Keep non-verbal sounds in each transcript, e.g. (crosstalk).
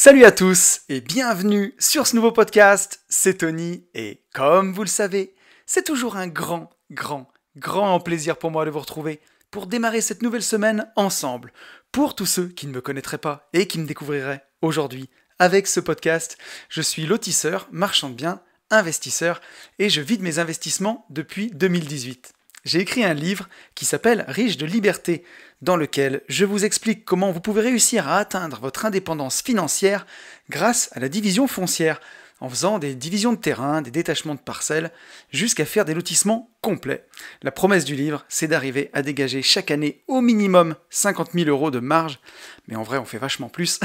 Salut à tous et bienvenue sur ce nouveau podcast. C'est Tony et comme vous le savez, c'est toujours un grand, grand, grand plaisir pour moi de vous retrouver pour démarrer cette nouvelle semaine ensemble. Pour tous ceux qui ne me connaîtraient pas et qui me découvriraient aujourd'hui avec ce podcast, je suis lotisseur, marchand de biens, investisseur et je vide mes investissements depuis 2018 j'ai écrit un livre qui s'appelle Riche de liberté, dans lequel je vous explique comment vous pouvez réussir à atteindre votre indépendance financière grâce à la division foncière, en faisant des divisions de terrain, des détachements de parcelles, jusqu'à faire des lotissements complets. La promesse du livre, c'est d'arriver à dégager chaque année au minimum 50 000 euros de marge, mais en vrai on fait vachement plus,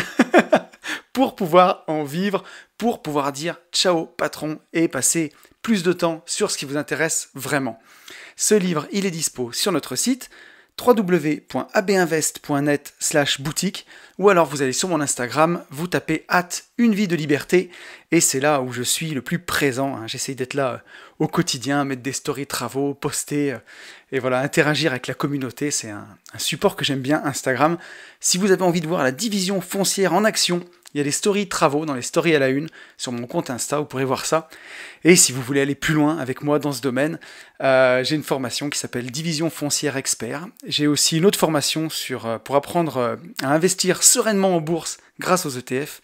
(laughs) pour pouvoir en vivre, pour pouvoir dire ciao patron et passer plus de temps sur ce qui vous intéresse vraiment. Ce livre, il est dispo sur notre site www.abinvest.net slash boutique ou alors vous allez sur mon Instagram, vous tapez hâte une vie de liberté et c'est là où je suis le plus présent. Hein. J'essaye d'être là euh, au quotidien, mettre des stories travaux, poster euh, et voilà, interagir avec la communauté. C'est un support que j'aime bien, Instagram. Si vous avez envie de voir la division foncière en action, il y a des stories de travaux dans les stories à la une sur mon compte Insta, vous pourrez voir ça. Et si vous voulez aller plus loin avec moi dans ce domaine, euh, j'ai une formation qui s'appelle Division foncière expert. J'ai aussi une autre formation sur, euh, pour apprendre euh, à investir sereinement en bourse grâce aux ETF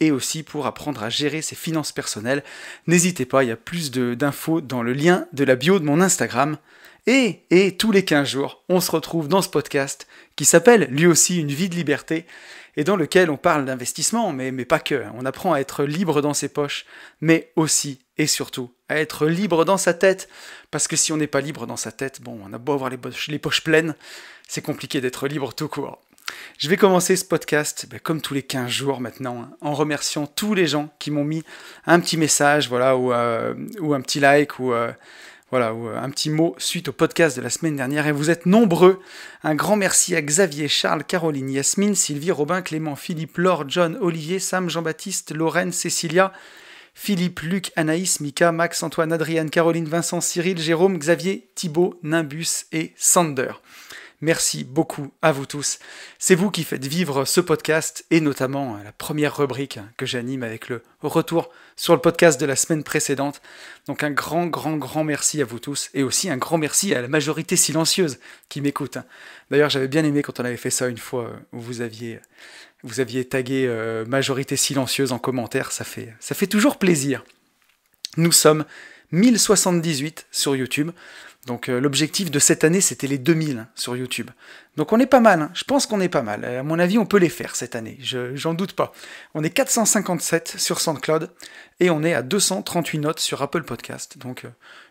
et aussi pour apprendre à gérer ses finances personnelles. N'hésitez pas, il y a plus d'infos dans le lien de la bio de mon Instagram. Et, et tous les 15 jours, on se retrouve dans ce podcast qui s'appelle lui aussi Une vie de liberté et dans lequel on parle d'investissement, mais, pas que. On apprend à être libre dans ses poches, mais aussi et surtout à être libre dans sa tête. Parce que si on n'est pas libre dans sa tête, bon, on a beau avoir les poches, pleines, c'est compliqué d'être libre tout court. Je vais commencer ce podcast, ben, comme tous les 15 jours maintenant, hein, en remerciant tous les gens qui m'ont mis un petit message, voilà, ou, euh, ou un petit like, ou, euh, voilà, euh, un petit mot suite au podcast de la semaine dernière et vous êtes nombreux. Un grand merci à Xavier, Charles, Caroline, Yasmine, Sylvie, Robin, Clément, Philippe, Laure, John, Olivier, Sam, Jean-Baptiste, Lorraine, Cécilia, Philippe, Luc, Anaïs, Mika, Max, Antoine, Adrienne, Caroline, Vincent, Cyril, Jérôme, Xavier, Thibault, Nimbus et Sander. Merci beaucoup à vous tous. C'est vous qui faites vivre ce podcast et notamment euh, la première rubrique hein, que j'anime avec le retour sur le podcast de la semaine précédente. Donc un grand, grand, grand merci à vous tous et aussi un grand merci à la majorité silencieuse qui m'écoute. Hein. D'ailleurs, j'avais bien aimé quand on avait fait ça une fois où euh, vous aviez, vous aviez tagué euh, majorité silencieuse en commentaire. Ça fait, ça fait toujours plaisir. Nous sommes 1078 sur YouTube. Donc euh, l'objectif de cette année, c'était les 2000 hein, sur YouTube. Donc on est pas mal, hein. je pense qu'on est pas mal. Euh, à mon avis, on peut les faire cette année, j'en doute pas. On est 457 sur SoundCloud et on est à 238 notes sur Apple Podcast. Donc euh,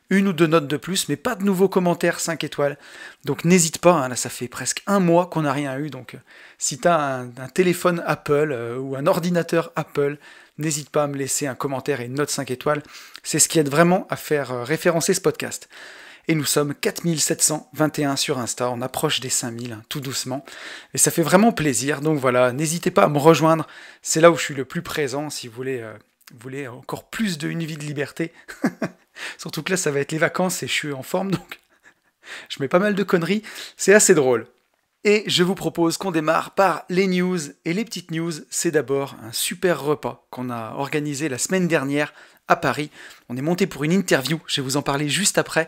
une ou deux notes de plus, mais pas de nouveaux commentaires 5 étoiles. Donc n'hésite pas, hein. là ça fait presque un mois qu'on n'a rien eu. Donc si tu as un, un, téléphone Apple ou un ordinateur Apple, n'hésite pas à me laisser un commentaire et une note 5 étoiles. C'est ce qui aide vraiment à faire référencer ce podcast. Et nous sommes 4721 sur Insta, on approche des 5000 hein, tout doucement. Et ça fait vraiment plaisir. Donc voilà, n'hésitez pas à me rejoindre. C'est là où je suis le plus présent si vous voulez, euh, voulez encore plus d'une vie de liberté. (laughs) Surtout que là, ça va être les vacances et je suis en forme, donc (laughs) je mets pas mal de conneries. C'est assez drôle. Et je vous propose qu'on démarre par les news. Et les petites news, c'est d'abord un super repas qu'on a organisé la semaine dernière à Paris. On est monté pour une interview, je vais vous en parler juste après.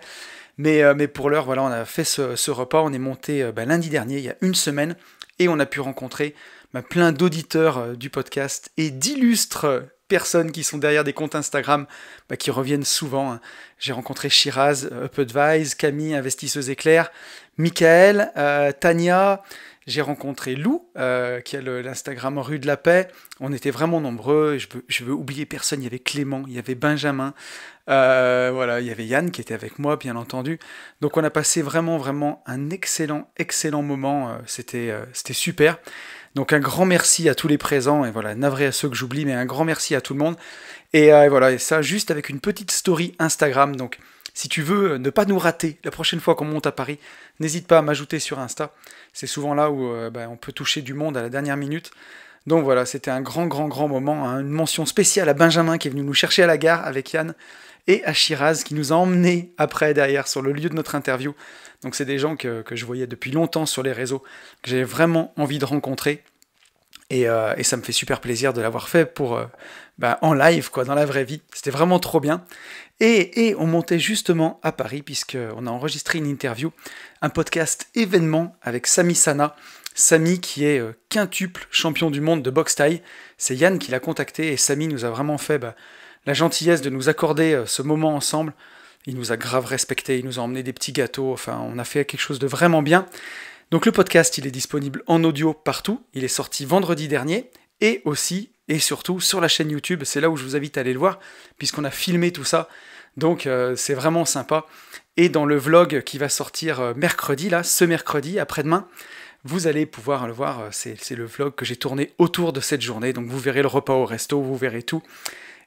Euh, mais, pour l'heure, voilà, on a fait ce, repas, on est monté euh, bah, lundi dernier, il y a une semaine, et on a pu rencontrer bah, plein d'auditeurs euh, du podcast et d'illustres personnes qui sont derrière des comptes Instagram bah, qui reviennent souvent. Hein. J'ai rencontré Shiraz, UpAdvise, Camille, Investisseuse Éclair, Michael, Tania, j'ai rencontré Lou, euh, qui a l'Instagram Rue de la Paix. On était vraiment nombreux. Je veux, oublier personne. Il y avait Clément, il y avait Benjamin. Euh, voilà, il y avait Yann qui était avec moi, bien entendu. Donc on a passé vraiment, vraiment un excellent, excellent moment. Euh, c'était, c'était super. Donc un grand merci à tous les présents. Et voilà, navré à ceux que j'oublie, mais un grand merci à tout le monde. Et voilà, et ça juste avec une petite story Instagram. Donc si tu veux euh, ne pas nous rater la prochaine fois qu'on monte à Paris, n'hésite pas à m'ajouter sur Insta. C'est souvent là où euh, ben, on peut toucher du monde à la dernière minute. Donc voilà, c'était un grand, grand, grand moment. Hein. Une mention spéciale à Benjamin qui est venu nous chercher à la gare avec Yann et à Shiraz qui nous a emmenés après derrière sur le lieu de notre interview. Donc c'est des gens que, que je voyais depuis longtemps sur les réseaux, que j'avais vraiment envie de rencontrer. Euh, et, ça me fait super plaisir de l'avoir fait pour euh, bah, en live, quoi, dans la vraie vie. C'était vraiment trop bien. Et, on montait justement à Paris, puisqu'on a enregistré une interview, un podcast événement avec Sami Sana. Sami qui est euh, quintuple champion du monde de boxe thaï. C'est Yann qui l'a contacté et Sami nous a vraiment fait bah, la gentillesse de nous accorder ce moment ensemble. Il nous a grave respecté, il nous a emmené des petits gâteaux, enfin on a fait quelque chose de vraiment bien. Donc le podcast, il est disponible en audio partout, il est sorti vendredi dernier, et aussi et surtout sur la chaîne YouTube, c'est là où je vous invite à aller le voir, puisqu'on a filmé tout ça, donc euh, c'est vraiment sympa. Et dans le vlog qui va sortir euh, mercredi, là, ce mercredi, après-demain, vous allez pouvoir le voir, euh, c'est le vlog que j'ai tourné autour de cette journée, donc vous verrez le repas au resto, vous verrez tout.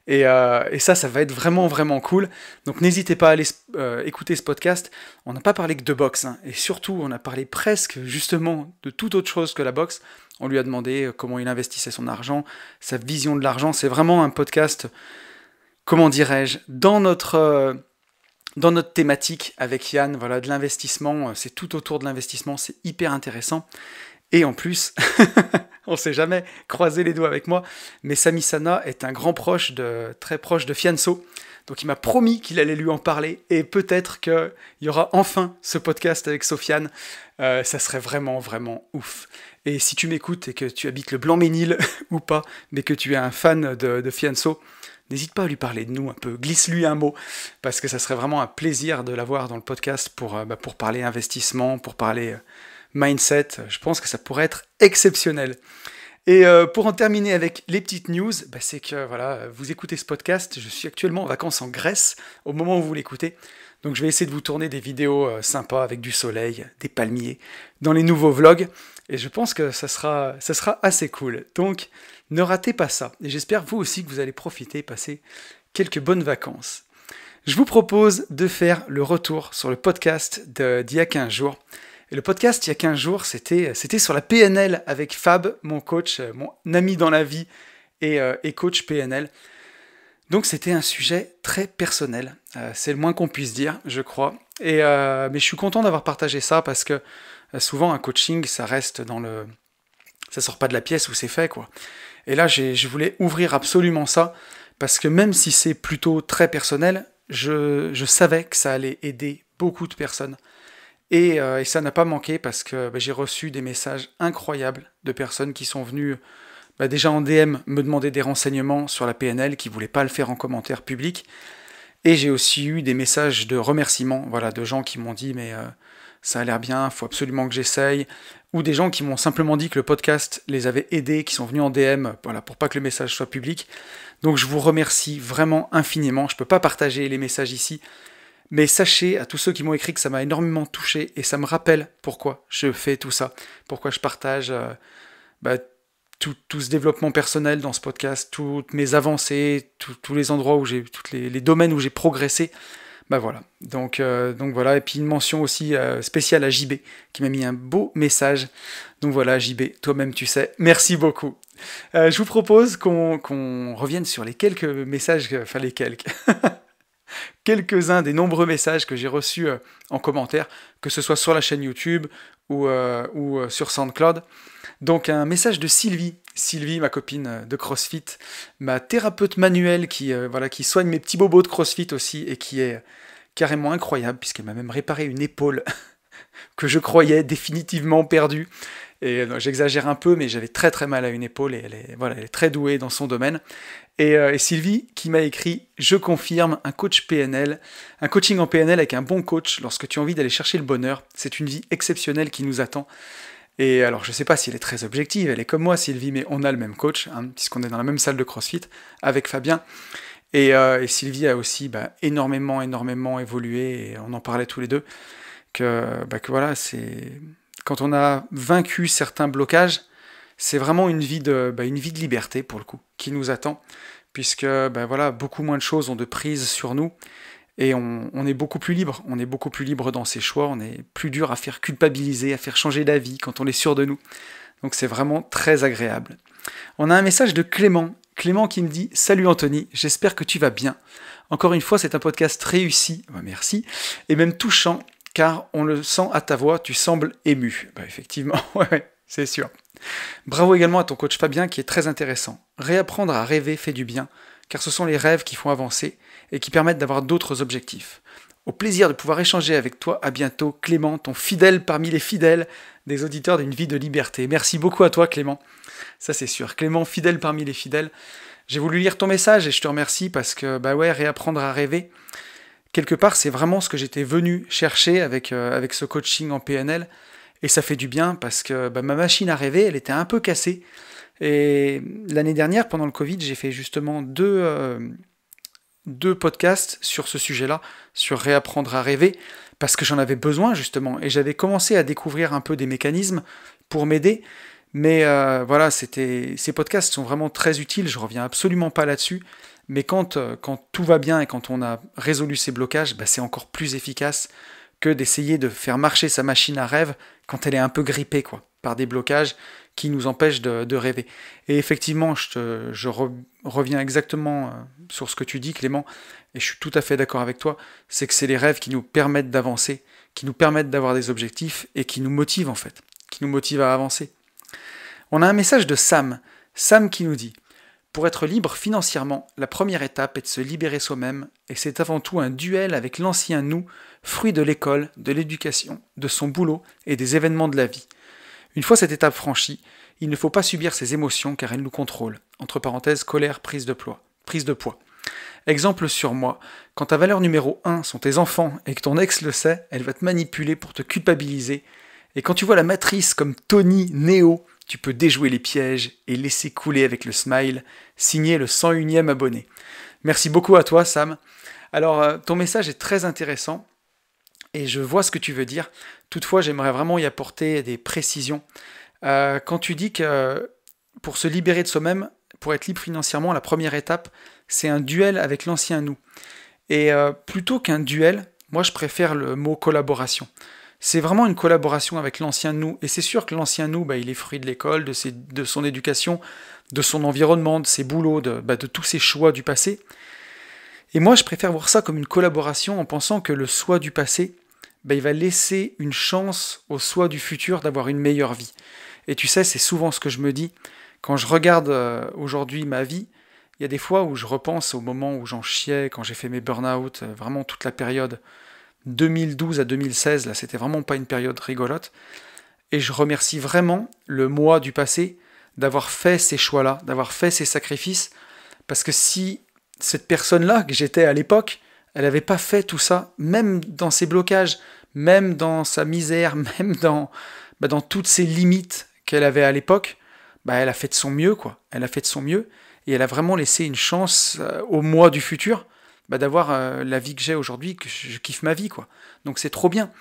Euh, et, ça, ça va être vraiment, vraiment cool. Donc n'hésitez pas à aller euh, écouter ce podcast. On n'a pas parlé que de boxe, hein. et surtout, on a parlé presque justement de toute autre chose que la boxe. On lui a demandé euh, comment il investissait son argent, sa vision de l'argent. C'est vraiment un podcast, comment dirais-je, dans notre... dans notre thématique avec Yann, voilà, de l'investissement, c'est tout autour de l'investissement, c'est hyper intéressant. Et en plus, (laughs) (laughs) on s'est jamais, croisé les doigts avec moi, mais Sami Sana est un grand proche de, très proche de Fianso, donc il m'a promis qu'il allait lui en parler, et peut-être qu'il y aura enfin ce podcast avec Sofiane, euh, ça serait vraiment, vraiment ouf. Et si tu m'écoutes et que tu habites le Blanc-Ménil (laughs) ou pas, mais que tu es un fan de, Fianso, n'hésite pas à lui parler de nous un peu, glisse-lui un mot, parce que ça serait vraiment un plaisir de l'avoir dans le podcast pour, euh, bah, pour parler investissement, pour parler euh, mindset. Je pense que ça pourrait être exceptionnel. Et euh, pour en terminer avec les petites news, bah, c'est que voilà, vous écoutez ce podcast, je suis actuellement en vacances en Grèce au moment où vous l'écoutez. Donc je vais essayer de vous tourner des vidéos euh, sympas avec du soleil, des palmiers, dans les nouveaux vlogs. Et je pense que ça sera, ça sera assez cool. Donc ne ratez pas ça. Et j'espère vous aussi que vous allez profiter, passer quelques bonnes vacances. Je vous propose de faire le retour sur le podcast d'il y a 15 jours et le podcast, il y a 15 jours, c'était, euh, c'était sur la PNL avec Fab, mon coach, euh, mon ami dans la vie et, euh, coach PNL. Donc c'était un sujet très personnel, c'est le moins qu'on puisse dire, je crois. Et, mais je suis content d'avoir partagé ça parce que souvent un coaching, ça reste dans le... Ça sort pas de la pièce où c'est fait, quoi. Et là, je voulais ouvrir absolument ça parce que même si c'est plutôt très personnel, je, je savais que ça allait aider beaucoup de personnes euh, et, ça n'a pas manqué parce que bah, j'ai reçu des messages incroyables de personnes qui sont venues bah, déjà en DM me demander des renseignements sur la PNL, qui ne voulaient pas le faire en commentaire public. Et j'ai aussi eu des messages de remerciements, voilà, de gens qui m'ont dit mais euh, ça a l'air bien, faut absolument que j'essaye, ou des gens qui m'ont simplement dit que le podcast les avait aidés, qui sont venus en DM, voilà, pour pas que le message soit public. Donc je vous remercie vraiment infiniment. Je peux pas partager les messages ici, mais sachez à tous ceux qui m'ont écrit que ça m'a énormément touché et ça me rappelle pourquoi je fais tout ça, pourquoi je partage euh, bah, tout, ce développement personnel dans ce podcast, toutes mes avancées, tous les endroits où j'ai, tous les, domaines où j'ai progressé. Bah voilà. Donc, euh, donc voilà. Et puis une mention aussi euh, spéciale à JB qui m'a mis un beau message. Donc voilà, JB, toi-même tu sais. Merci beaucoup. je vous propose qu'on, qu'on revienne sur les quelques messages, enfin les quelques. (laughs) quelques-uns des nombreux messages que j'ai reçus euh, en commentaire, que ce soit sur la chaîne YouTube ou, euh, euh, sur SoundCloud. Donc un message de Sylvie, Sylvie, ma copine de CrossFit, ma thérapeute manuelle qui, voilà, qui soigne mes petits bobos de CrossFit aussi et qui est carrément incroyable puisqu'elle m'a même réparé une épaule. (laughs) que je croyais définitivement perdue. Et euh, j'exagère un peu, mais j'avais très très mal à une épaule et elle est, très douée dans son domaine. Et, euh, Sylvie qui m'a écrit Je confirme un coach PNL, un coaching en PNL avec un bon coach lorsque tu as envie d'aller chercher le bonheur. C'est une vie exceptionnelle qui nous attend. Et alors, je ne sais pas si elle est très objective, elle est comme moi, Sylvie, mais on a le même coach, hein, puisqu'on est dans la même salle de CrossFit avec Fabien. Et, euh, Sylvie a aussi bah, énormément, énormément évolué, et on en parlait tous les deux. Bah, que, voilà, c'est quand on a vaincu certains blocages, c'est vraiment une vie de bah, une vie de liberté pour le coup qui nous attend, puisque bah, voilà, beaucoup moins de choses ont de prise sur nous et on, on, est beaucoup plus libre. On est beaucoup plus libre dans ses choix. On est plus dur à faire culpabiliser, à faire changer d'avis quand on est sûr de nous. Donc c'est vraiment très agréable. On a un message de Clément. Clément qui me dit Salut Anthony, j'espère que tu vas bien. Encore une fois, c'est un podcast réussi, merci, et même touchant, car on le sent à ta voix, tu sembles ému. Bah, effectivement, (laughs) ouais, c'est sûr. Bravo également à ton coach Fabien qui est très intéressant. Réapprendre à rêver fait du bien, car ce sont les rêves qui font avancer et qui permettent d'avoir d'autres objectifs. Au plaisir de pouvoir échanger avec toi. À bientôt, Clément, ton fidèle parmi les fidèles des auditeurs d'une vie de liberté. Merci beaucoup à toi, Clément. Ça, c'est sûr. Clément, fidèle parmi les fidèles. J'ai voulu lire ton message et je te remercie parce que, bah ouais, réapprendre à rêver, quelque part, c'est vraiment ce que j'étais venu chercher avec, euh, avec ce coaching en PNL. Et ça fait du bien parce que bah, ma machine à rêver, elle était un peu cassée. Et l'année dernière, pendant le Covid, j'ai fait justement deux, euh, deux podcasts sur ce sujet-là, sur réapprendre à rêver, parce que j'en avais besoin justement. Et j'avais commencé à découvrir un peu des mécanismes pour m'aider. Mais euh, voilà, ces podcasts sont vraiment très utiles, je reviens absolument pas là-dessus. Mais euh, quand, tout va bien et quand on a résolu ces blocages, bah, c'est encore plus efficace que d'essayer de faire marcher sa machine à rêve quand elle est un peu grippée quoi, par des blocages qui nous empêchent de, rêver. Et effectivement, je, reviens exactement euh, sur ce que tu dis, Clément, et je suis tout à fait d'accord avec toi, c'est que c'est les rêves qui nous permettent d'avancer, qui nous permettent d'avoir des objectifs et qui nous motivent en fait, qui nous motivent à avancer. On a un message de Sam, Sam qui nous dit ⁇ pour être libre financièrement, la première étape est de se libérer soi-même, et c'est avant tout un duel avec l'ancien nous, fruit de l'école, de l'éducation, de son boulot et des événements de la vie. Une fois cette étape franchie, il ne faut pas subir ses émotions car elles nous contrôlent. Entre parenthèses, colère, prise de poids. Prise de poids. Exemple sur moi, quand ta valeur numéro 1 sont tes enfants et que ton ex le sait, elle va te manipuler pour te culpabiliser. Et quand tu vois la matrice comme Tony, Neo, tu peux déjouer les pièges et laisser couler avec le smile, signer le 101e abonné. Merci beaucoup à toi Sam. Alors euh, ton message est très intéressant et je vois ce que tu veux dire. Toutefois, j'aimerais vraiment y apporter des précisions. Euh, quand tu dis que euh, pour se libérer de soi-même, pour être libre financièrement, la première étape, c'est un duel avec l'ancien nous. Et plutôt qu'un duel, moi je préfère le mot collaboration c'est vraiment une collaboration avec l'ancien nous. Et c'est sûr que l'ancien nous, bah, il est fruit de l'école, de, de son éducation, de son environnement, de ses boulots, bah, de, tous ses choix du passé. Et moi, je préfère voir ça comme une collaboration en pensant que le soi du passé, bah, il va laisser une chance au soi du futur d'avoir une meilleure vie. Et tu sais, c'est souvent ce que je me dis. Quand je regarde euh, aujourd'hui ma vie, il y a des fois où je repense au moment où j'en chiais, quand j'ai fait mes burn-out, euh, vraiment toute la période 2012 à 2016, là, c'était vraiment pas une période rigolote. Et je remercie vraiment le moi du passé d'avoir fait ces choix-là, d'avoir fait ces sacrifices, parce que si cette personne-là que j'étais à l'époque, elle n'avait pas fait tout ça, même dans ses blocages, même dans sa misère, (laughs) même dans, bah, dans toutes ses limites qu'elle avait à l'époque, bah, elle a fait de son mieux, quoi. Elle a fait de son mieux, et elle a vraiment laissé une chance euh, au moi du futur bah, d'avoir euh, la vie que j'ai aujourd'hui, que je, kiffe ma vie, quoi. Donc c'est trop bien.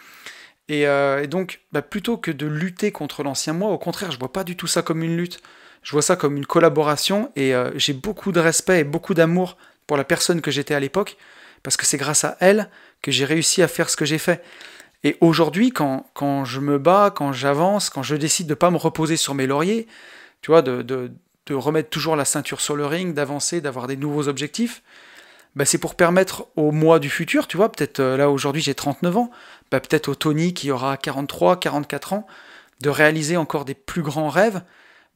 Et, euh, donc, bah, plutôt que de lutter contre l'ancien moi, au contraire, je vois pas du tout ça comme une lutte. Je vois ça comme une collaboration et euh, j'ai beaucoup de respect et beaucoup d'amour pour la personne que j'étais à l'époque, parce que c'est grâce à elle que j'ai réussi à faire ce que j'ai fait. Et aujourd'hui, quand, quand, je me bats, quand j'avance, quand je décide de pas me reposer sur mes lauriers, tu vois, de remettre toujours la ceinture sur le ring, d'avancer, d'avoir des nouveaux objectifs, bah, c'est pour permettre au moi du futur, tu vois, peut-être euh, là aujourd'hui j'ai 39 ans, bah, peut-être au Tony qui aura 43, 44 ans, de réaliser encore des plus grands rêves,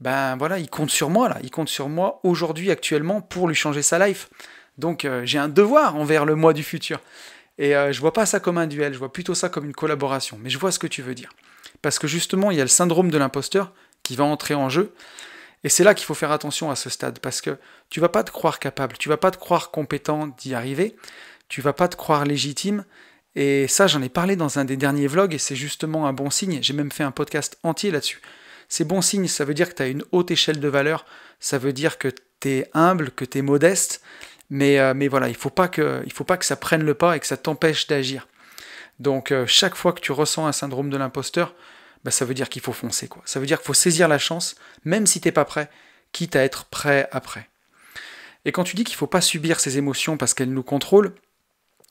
ben voilà, il compte sur moi là, il compte sur moi aujourd'hui actuellement pour lui changer sa life. Donc euh, j'ai un devoir envers le moi du futur. Et euh, je vois pas ça comme un duel, je vois plutôt ça comme une collaboration, mais je vois ce que tu veux dire. Parce que justement, il y a le syndrome de l'imposteur qui va entrer en jeu et c'est là qu'il faut faire attention à ce stade, parce que tu vas pas te croire capable, tu vas pas te croire compétent d'y arriver, tu vas pas te croire légitime. Et ça, j'en ai parlé dans un des derniers vlogs, et c'est justement un bon signe. J'ai même fait un podcast entier là-dessus. C'est bon signe, ça veut dire que tu as une haute échelle de valeur, ça veut dire que tu es humble, que tu es modeste, mais, euh, mais voilà, il ne faut, pas que, faut pas que ça prenne le pas et que ça t'empêche d'agir. Donc euh, chaque fois que tu ressens un syndrome de l'imposteur, bah, ça veut dire qu'il faut foncer. Quoi. Ça veut dire qu'il faut saisir la chance, même si tu t'es pas prêt, quitte à être prêt après. Et quand tu dis qu'il ne faut pas subir ces émotions parce qu'elles nous contrôlent,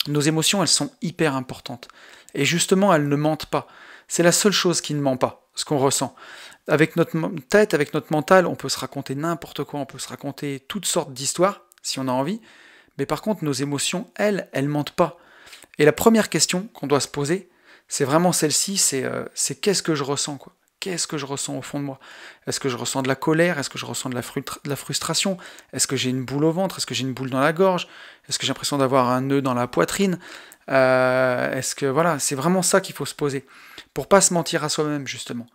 nos émotions, elles sont hyper importantes. Et justement, elles ne mentent pas. C'est la seule chose qui ne ment pas, ce qu'on ressent. Avec notre tête, avec notre mental, on peut se raconter n'importe quoi, on peut se raconter toutes sortes d'histoires, si on a envie. Mais par contre, nos émotions, elles, elles mentent pas. Et la première question qu'on doit se poser, c'est vraiment celle-ci, euh, c'est qu'est-ce que je ressens, quoi. Qu'est-ce que je ressens au fond de moi Est-ce que je ressens de la colère Est-ce que je ressens de la, frustration Est-ce que j'ai une boule au ventre Est-ce que j'ai une boule dans la gorge Est-ce que j'ai l'impression d'avoir un nœud dans la poitrine euh, Est-ce que voilà, c'est vraiment ça qu'il faut se poser pour pas se mentir à soi-même justement.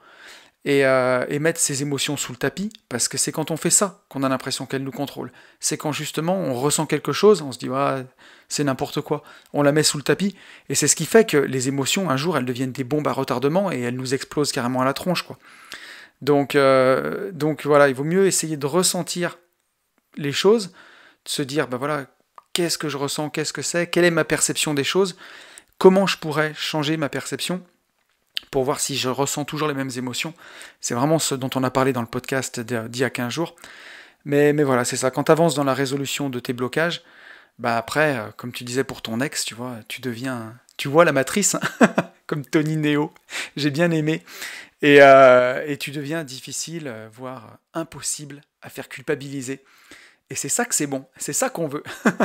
Euh, et, mettre ses émotions sous le tapis, parce que c'est quand on fait ça qu'on a l'impression qu'elles nous contrôlent. C'est quand justement on ressent quelque chose, on se dit ah, c'est n'importe quoi, on la met sous le tapis, et c'est ce qui fait que les émotions, un jour, elles deviennent des bombes à retardement et elles nous explosent carrément à la tronche. Quoi. Donc, euh, donc voilà, il vaut mieux essayer de ressentir les choses, de se dire ben voilà, qu'est-ce que je ressens, qu'est-ce que c'est, quelle est ma perception des choses, comment je pourrais changer ma perception pour voir si je ressens toujours les mêmes émotions. C'est vraiment ce dont on a parlé dans le podcast d'il y a 15 jours. Mais, mais voilà, c'est ça. Quand tu avances dans la résolution de tes blocages, bah après, euh, comme tu disais pour ton ex, tu vois, tu deviens. Tu vois la matrice, hein, (laughs) comme Tony Neo. J'ai bien aimé. Et, euh, tu deviens difficile, euh, voire impossible à faire culpabiliser. Et c'est ça que c'est bon. C'est ça qu'on veut. (laughs)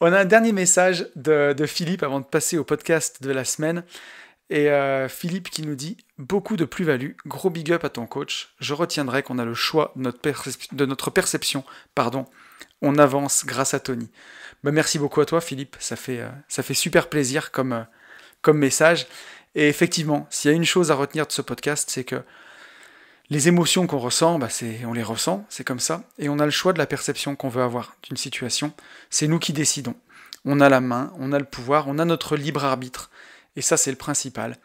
On a un dernier message de Philippe avant de passer au podcast de la semaine. Et euh, Philippe qui nous dit beaucoup de plus-value, gros big up à ton coach. Je retiendrai qu'on a le choix de notre, de notre perception, pardon. On avance grâce à Tony. Bah, merci beaucoup à toi Philippe, ça fait, euh, ça fait super plaisir comme, euh, comme message. Et effectivement, s'il y a une chose à retenir de ce podcast, c'est que les émotions qu'on ressent, bah, on les ressent, c'est comme ça, et on a le choix de la perception qu'on veut avoir d'une situation. C'est nous qui décidons. On a la main, on a le pouvoir, on a notre libre arbitre. Et ça, c'est le principal.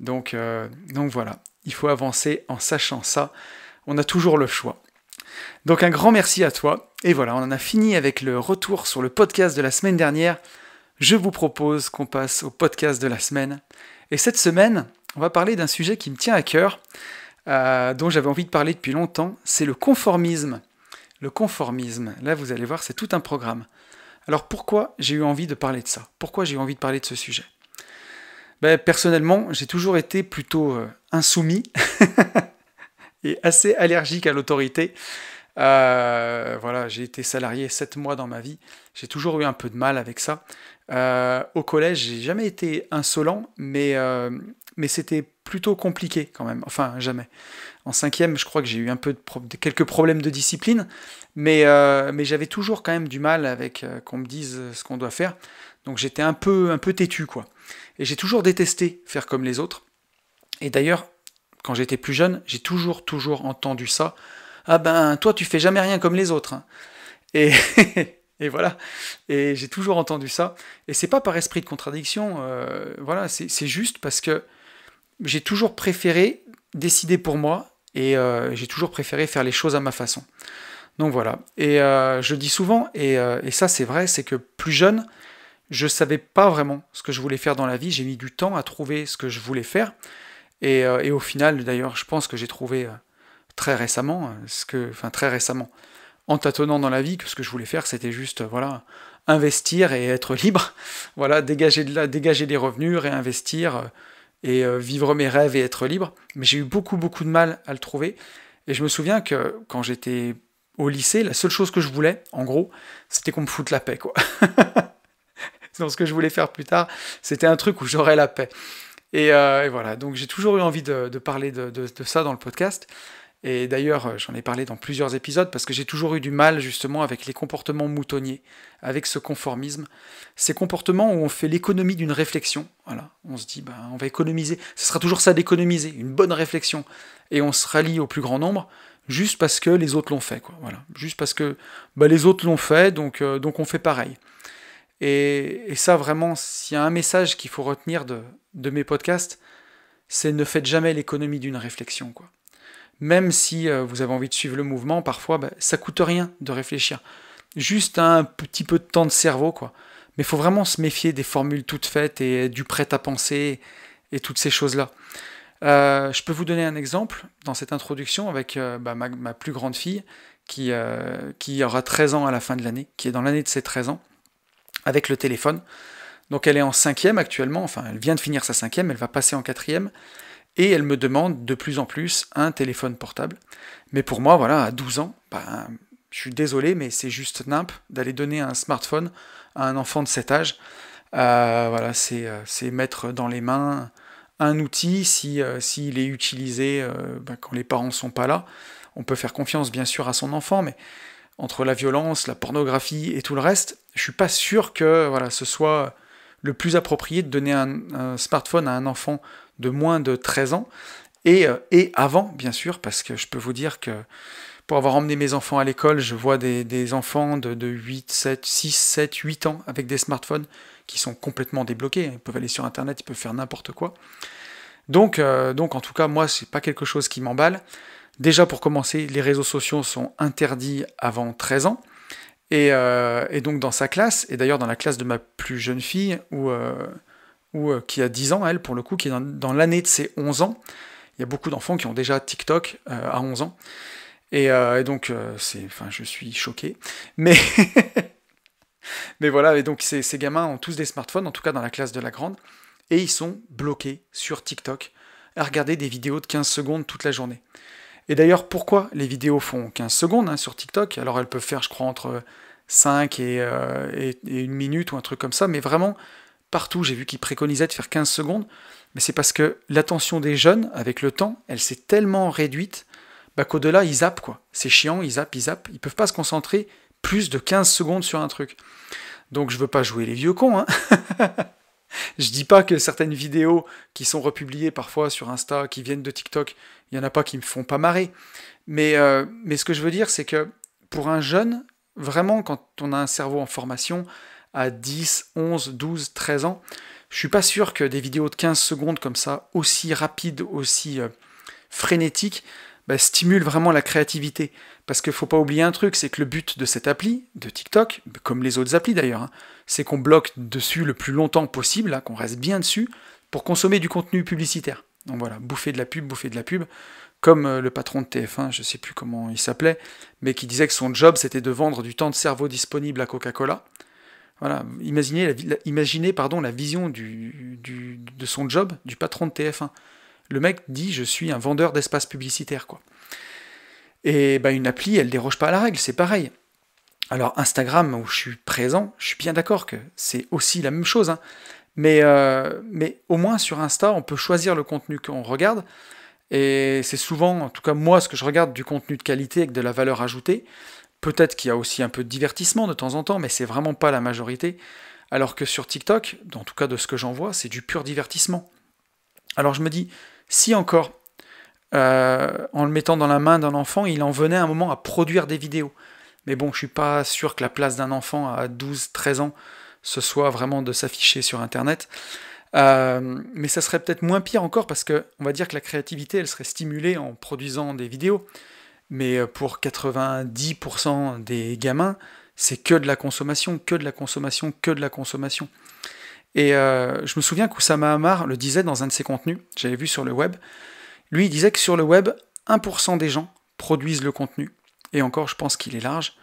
Donc, euh, donc voilà, il faut avancer en sachant ça. On a toujours le choix. Donc un grand merci à toi. Et voilà, on en a fini avec le retour sur le podcast de la semaine dernière. Je vous propose qu'on passe au podcast de la semaine. Et cette semaine, on va parler d'un sujet qui me tient à cœur, euh, dont j'avais envie de parler depuis longtemps, c'est le conformisme. Le conformisme, là vous allez voir, c'est tout un programme. Alors pourquoi j'ai eu envie de parler de ça Pourquoi j'ai eu envie de parler de ce sujet ben, personnellement, j'ai toujours été plutôt euh, insoumis (laughs) et assez allergique à l'autorité. Euh, voilà, j'ai été salarié sept mois dans ma vie. J'ai toujours eu un peu de mal avec ça. Euh, au collège, j'ai jamais été insolent, mais, c'était plutôt compliqué quand même. Enfin, jamais. En cinquième, je crois que j'ai eu un peu de, quelques problèmes de discipline, mais, mais j'avais toujours quand même du mal avec qu'on me dise ce qu'on doit faire. Donc j'étais un peu, un peu têtu, quoi. Et j'ai toujours détesté faire comme les autres. Et d'ailleurs, quand j'étais plus jeune, j'ai toujours, toujours entendu ça. Ah ben, toi, tu fais jamais rien comme les autres. Hein. (laughs) Et, voilà. Et j'ai toujours entendu ça. Et c'est pas par esprit de contradiction. Euh, voilà, c'est juste parce que j'ai toujours préféré décider pour moi et euh, j'ai toujours préféré faire les choses à ma façon. Donc voilà. Et euh, je dis souvent, et ça c'est vrai, c'est que plus jeune, je savais pas vraiment ce que je voulais faire dans la vie. J'ai mis du temps à trouver ce que je voulais faire. Et, euh, au final, d'ailleurs, je pense que j'ai trouvé euh, très récemment, euh, ce que, enfin très récemment, en tâtonnant dans la vie, que ce que je voulais faire, c'était juste, voilà, investir et être (laughs) libre. voilà, dégager, de dégager des revenus, réinvestir et vivre mes rêves et être libre. Mais j'ai eu beaucoup, beaucoup de mal à le trouver. Et je me souviens que quand j'étais au lycée, la seule chose que je voulais, en gros, c'était qu'on me foute la paix, quoi. (laughs) dans ce que je voulais faire plus tard, c'était un truc où j'aurais la paix. Et, euh, voilà, donc j'ai toujours eu envie de, parler de, ça dans le podcast. Et d'ailleurs, euh, j'en ai parlé dans plusieurs épisodes parce que j'ai toujours eu du mal justement avec les comportements moutonniers, avec ce conformisme, ces comportements où on fait l'économie d'une réflexion. Voilà, on se dit, ben, on va économiser. Ce sera toujours ça d'économiser, une bonne réflexion, et on se rallie au plus grand nombre juste parce que les autres l'ont fait, Voilà, juste parce que ben, les autres l'ont fait, donc euh, donc on fait pareil. Et, ça, vraiment, s'il y a un message qu'il faut retenir de, mes podcasts, c'est ne faites jamais l'économie d'une réflexion. Quoi. Même si euh, vous avez envie de suivre le mouvement, parfois, bah, ça coûte rien de réfléchir. Juste un petit peu de temps de cerveau, quoi. Mais il faut vraiment se méfier des formules toutes faites et du prêt-à-penser et toutes ces choses-là. Euh, je peux vous donner un exemple dans cette introduction avec euh, bah, ma, plus grande fille qui, qui aura 13 ans à la fin de l'année, qui est dans l'année de ses 13 ans avec le téléphone. Donc elle est en cinquième actuellement, enfin elle vient de finir sa cinquième, elle va passer en quatrième, et elle me demande de plus en plus un téléphone portable. Mais pour moi, voilà, à 12 ans, bah, je suis désolé, mais c'est juste nimp d'aller donner un smartphone à un enfant de cet âge. Euh, voilà, euh, c'est mettre dans les mains un outil, si, euh, s'il est utilisé bah, quand les parents ne sont pas là. On peut faire confiance bien sûr à son enfant, mais entre la violence, la pornographie et tout le reste, je suis pas sûr que voilà, ce soit le plus approprié de donner un, smartphone à un enfant de moins de 13 ans. Euh, et, avant, bien sûr, parce que je peux vous dire que pour avoir emmené mes enfants à l'école, je vois des, enfants de, 8, 7, 6, 7, 8 ans avec des smartphones qui sont complètement débloqués. Ils peuvent aller sur Internet, ils peuvent faire n'importe quoi. Donc, euh, donc, en tout cas, moi, c'est pas quelque chose qui m'emballe. Déjà pour commencer, les réseaux sociaux sont interdits avant 13 ans. Euh, et, donc dans sa classe, et d'ailleurs dans la classe de ma plus jeune fille, euh, euh, qui a 10 ans, elle pour le coup, qui est dans, l'année de ses 11 ans, il y a beaucoup d'enfants qui ont déjà TikTok à 11 ans. Et, donc, c'est, je suis choqué. Mais, (laughs) mais voilà, et donc ces, ces, gamins ont tous des smartphones, en tout cas dans la classe de la grande, et ils sont bloqués sur TikTok à regarder des vidéos de 15 secondes toute la journée. Et d'ailleurs, pourquoi les vidéos font 15 secondes hein, sur TikTok Alors elles peuvent faire, je crois, entre 5 euh, euh, et, une minute ou un truc comme ça, mais vraiment, partout, j'ai vu qu'ils préconisaient de faire 15 secondes, mais c'est parce que l'attention des jeunes, avec le temps, elle s'est tellement réduite bah, qu'au-delà, ils zappent, quoi. C'est chiant, ils zappent, ils zappent, ils peuvent pas se concentrer plus de 15 secondes sur un truc. Donc je veux pas jouer les vieux cons, hein. (laughs) (laughs) Je dis pas que certaines vidéos qui sont republiées parfois sur Insta, qui viennent de TikTok, il y en a pas qui me font pas marrer. Mais, euh, ce que je veux dire, c'est que pour un jeune, vraiment, quand on a un cerveau en formation à 10, 11, 12, 13 ans, je suis pas sûr que des vidéos de 15 secondes comme ça, aussi rapides, aussi euh, frénétiques, bah, stimule vraiment la créativité. Parce qu'il ne faut pas oublier un truc, c'est que le but de cette appli, de TikTok, comme les autres applis d'ailleurs, hein, c'est qu'on bloque dessus le plus longtemps possible, hein, qu'on reste bien dessus, pour consommer du contenu publicitaire. Donc voilà, bouffer de la pub, bouffer de la pub, comme euh, le patron de TF1, je ne sais plus comment il s'appelait, mais qui disait que son job c'était de vendre du temps de cerveau disponible à Coca-Cola. Voilà, imaginez, la, imaginez pardon, la vision du, de son job du patron de TF1. Le mec dit je suis un vendeur d'espace publicitaire quoi. Et bah, une appli, elle déroge pas à la règle, c'est pareil. Alors Instagram où je suis présent, je suis bien d'accord que c'est aussi la même chose, hein. mais, euh, mais au moins sur Insta, on peut choisir le contenu qu'on regarde. Et c'est souvent, en tout cas moi, ce que je regarde du contenu de qualité avec de la valeur ajoutée. Peut-être qu'il y a aussi un peu de divertissement de temps en temps, mais c'est vraiment pas la majorité. Alors que sur TikTok, en tout cas de ce que j'en vois, c'est du pur divertissement. Alors je me dis, si encore, euh, en le mettant dans la main d'un enfant, il en venait un moment à produire des vidéos. Mais bon, je suis pas sûr que la place d'un enfant à 12-13 ans, ce soit vraiment de s'afficher sur Internet. Euh, mais ça serait peut-être moins pire encore parce que on va dire que la créativité, elle serait stimulée en produisant des vidéos. Mais euh, pour 90% des gamins, c'est que de la consommation, que de la consommation, que de la consommation. Et euh, je me souviens qu'Oussama Hamar le disait dans un de ses contenus, j'avais vu sur le web. Lui, il disait que sur le web, 1% des gens produisent le contenu. Et encore, je pense qu'il est large.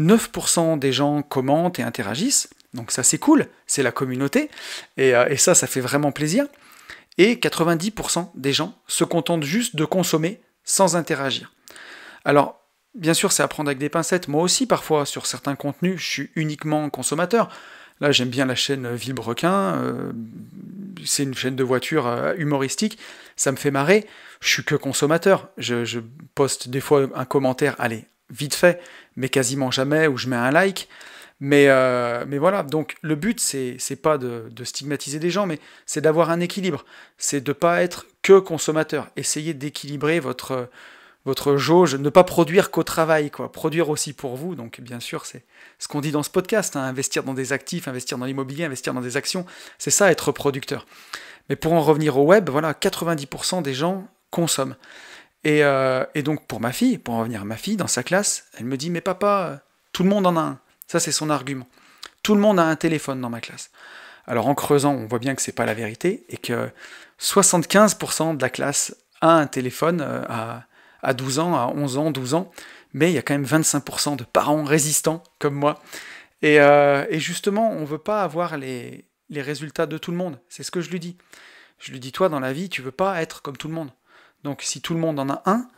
9% des gens commentent et interagissent. Donc ça, c'est cool, c'est la communauté. Et, euh, et, ça, ça fait vraiment plaisir. Et 90% des gens se contentent juste de consommer sans interagir. Alors, bien sûr, c'est à prendre avec des pincettes. Moi aussi, parfois, sur certains contenus, je suis uniquement consommateur. Là, j'aime bien la chaîne Villebrequin. Euh, c'est une chaîne de voiture euh, humoristique. Ça me fait marrer. Je suis que consommateur. Je, poste des fois un commentaire, allez, vite fait, mais quasiment jamais, ou je mets un like. Mais, euh, mais voilà, donc le but, c'est, c'est pas de, stigmatiser des gens, mais c'est d'avoir un équilibre. C'est de ne pas être que consommateur. Essayez d'équilibrer votre votre jauge, ne pas produire qu'au travail, quoi. Produire aussi pour vous. Donc, bien sûr, c'est ce qu'on dit dans ce podcast. Hein. investir dans des actifs, investir dans l'immobilier, investir dans des actions. C'est ça, être producteur. Mais pour en revenir au web, voilà, 90% des gens consomment. Euh, et, donc, pour ma fille, pour en revenir à ma fille, dans sa classe, elle me dit Mais papa, tout le monde en a un. Ça, c'est son argument. Tout le monde a un téléphone dans ma classe. Alors, en creusant, on voit bien que c'est pas la vérité et que 75% de la classe a un téléphone, euh, à à 12 ans, à 11 ans, 12 ans, mais il y a quand même 25% de parents résistants comme moi. Et, euh, justement, on ne veut pas avoir les, résultats de tout le monde. C'est ce que je lui dis. Je lui dis, toi, dans la vie, tu ne veux pas être comme tout le monde. Donc, si tout le monde en a un,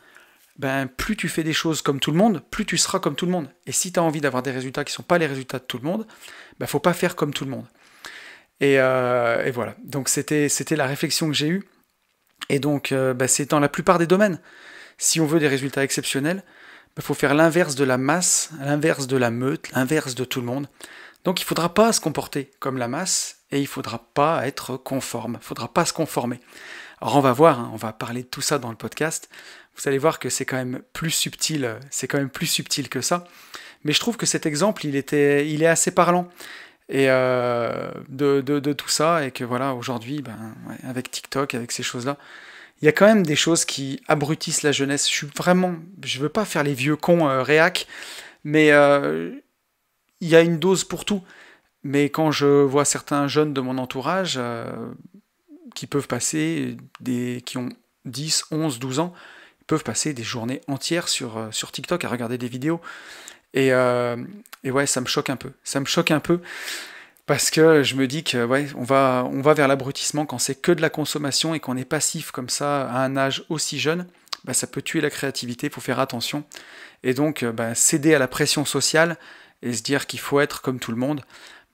ben, plus tu fais des choses comme tout le monde, plus tu seras comme tout le monde. Et si tu as envie d'avoir des résultats qui ne sont pas les résultats de tout le monde, ben, faut pas faire comme tout le monde. Et, euh, voilà. Donc, c'était la réflexion que j'ai eue. Et donc, euh, ben, c'est dans la plupart des domaines si on veut des résultats exceptionnels, il bah, faut faire l'inverse de la masse, l'inverse de la meute, l'inverse de tout le monde. Donc il ne faudra pas se comporter comme la masse et il ne faudra pas être conforme, il ne faudra pas se conformer. Alors on va voir, hein, on va parler de tout ça dans le podcast. Vous allez voir que c'est quand même plus subtil, c'est quand même plus subtil que ça. Mais je trouve que cet exemple, il, était, il est assez parlant et euh, de, tout ça et que voilà aujourd'hui, ben, avec TikTok, avec ces choses-là, il y a quand même des choses qui abrutissent la jeunesse. Je suis vraiment, je veux pas faire les vieux cons euh, réac, mais euh, il y a une dose pour tout. Mais quand je vois certains jeunes de mon entourage euh, qui peuvent passer, des, qui ont 10, 11, 12 ans, ils peuvent passer des journées entières sur, sur TikTok à regarder des vidéos. Et, et ouais, ça me choque un peu. Ça me choque un peu parce que je me dis que ouais, on va, on va vers l'abrutissement quand c'est que de la consommation et qu'on est passif comme ça à un âge aussi jeune, bah, ça peut tuer la créativité, il faut faire attention. Et donc euh, bah, céder à la pression sociale et se dire qu'il faut être comme tout le monde,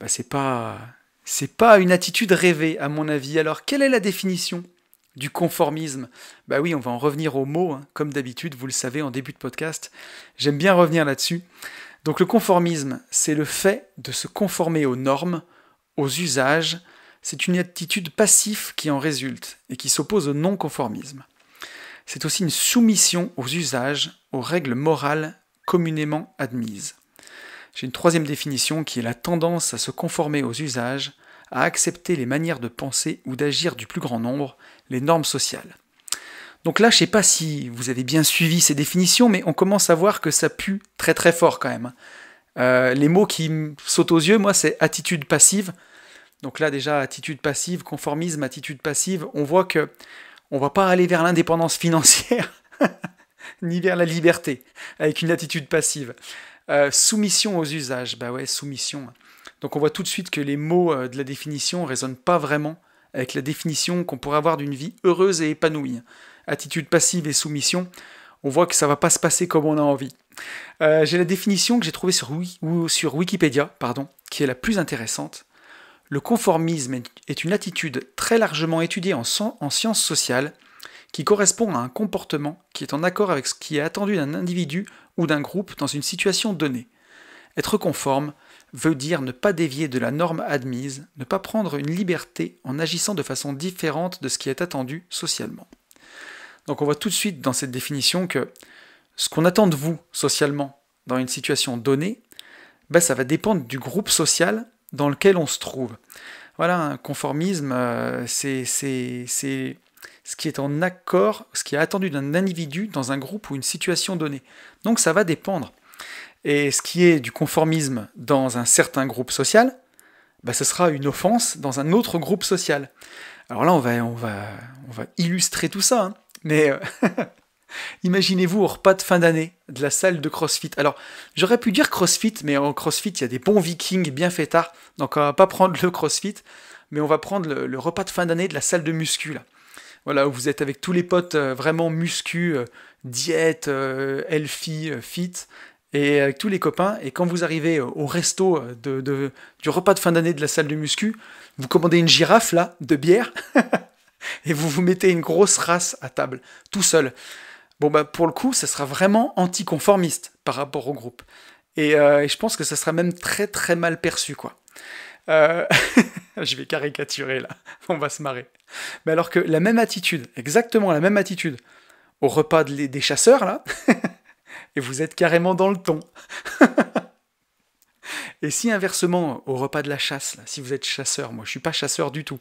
bah, c'est pas c'est pas une attitude rêvée à mon avis. Alors quelle est la définition du conformisme Bah oui, on va en revenir aux mots, hein. comme d'habitude, vous le savez en début de podcast. J'aime bien revenir là-dessus. Donc le conformisme, c'est le fait de se conformer aux normes, aux usages, c'est une attitude passive qui en résulte et qui s'oppose au non-conformisme. C'est aussi une soumission aux usages, aux règles morales communément admises. J'ai une troisième définition qui est la tendance à se conformer aux usages, à accepter les manières de penser ou d'agir du plus grand nombre, les normes sociales. Donc là, je sais pas si vous avez bien suivi ces définitions, mais on commence à voir que ça pue très très fort quand même. Euh, les mots qui sautent aux yeux, moi, c'est attitude passive. Donc là, déjà, attitude passive, conformisme, attitude passive, on voit que on va pas aller vers l'indépendance financière, (laughs) ni vers la liberté, avec une attitude passive. Euh, soumission aux usages, bah ouais, soumission. Donc on voit tout de suite que les mots euh, de la définition ne résonnent pas vraiment avec la définition qu'on pourrait avoir d'une vie heureuse et épanouie attitude passive et soumission, on voit que ça va pas se passer comme on a envie. Euh, j'ai la définition que j'ai trouvée sur, sur Wikipédia, pardon, qui est la plus intéressante. Le conformisme est une attitude très largement étudiée en sciences sociales qui correspond à un comportement qui est en accord avec ce qui est attendu d'un individu ou d'un groupe dans une situation donnée. Être conforme veut dire ne pas dévier de la norme admise, ne pas prendre une liberté en agissant de façon différente de ce qui est attendu socialement. Donc on voit tout de suite dans cette définition que ce qu'on attend de vous socialement dans une situation donnée, ben, ça va dépendre du groupe social dans lequel on se trouve. Voilà, un conformisme, euh, c'est ce qui est en accord, ce qui est attendu d'un individu dans un groupe ou une situation donnée. Donc ça va dépendre. Et ce qui est du conformisme dans un certain groupe social, ben, ce sera une offense dans un autre groupe social. Alors là, on va, on va, on va illustrer tout ça. Hein mais euh, (laughs) imaginez-vous au repas de fin d'année de la salle de CrossFit. Alors, j'aurais pu dire CrossFit, mais en CrossFit, il y a des bons vikings bien tard. donc on va pas prendre le CrossFit, mais on va prendre le, repas de fin d'année de la salle de muscu, Voilà, où vous êtes avec tous les potes euh, vraiment muscu, euh, diète, healthy, fit, et avec tous les copains. Et quand vous arrivez au resto du repas de fin d'année de la salle de muscu, vous commandez une girafe là, de bière, (laughs) (laughs) et vous vous mettez une grosse race à table, tout seul. Bon, bah, pour le coup, ça sera vraiment anticonformiste par rapport au groupe. Euh, et, je pense que ça sera même très très mal perçu, quoi. Euh, (laughs) je vais caricaturer là, (laughs) on va se marrer. Mais alors que la même attitude, exactement la même attitude, au repas des chasseurs là, et vous êtes carrément dans le ton. et si inversement, au repas de la chasse, si vous êtes chasseur, moi je ne suis pas chasseur du tout,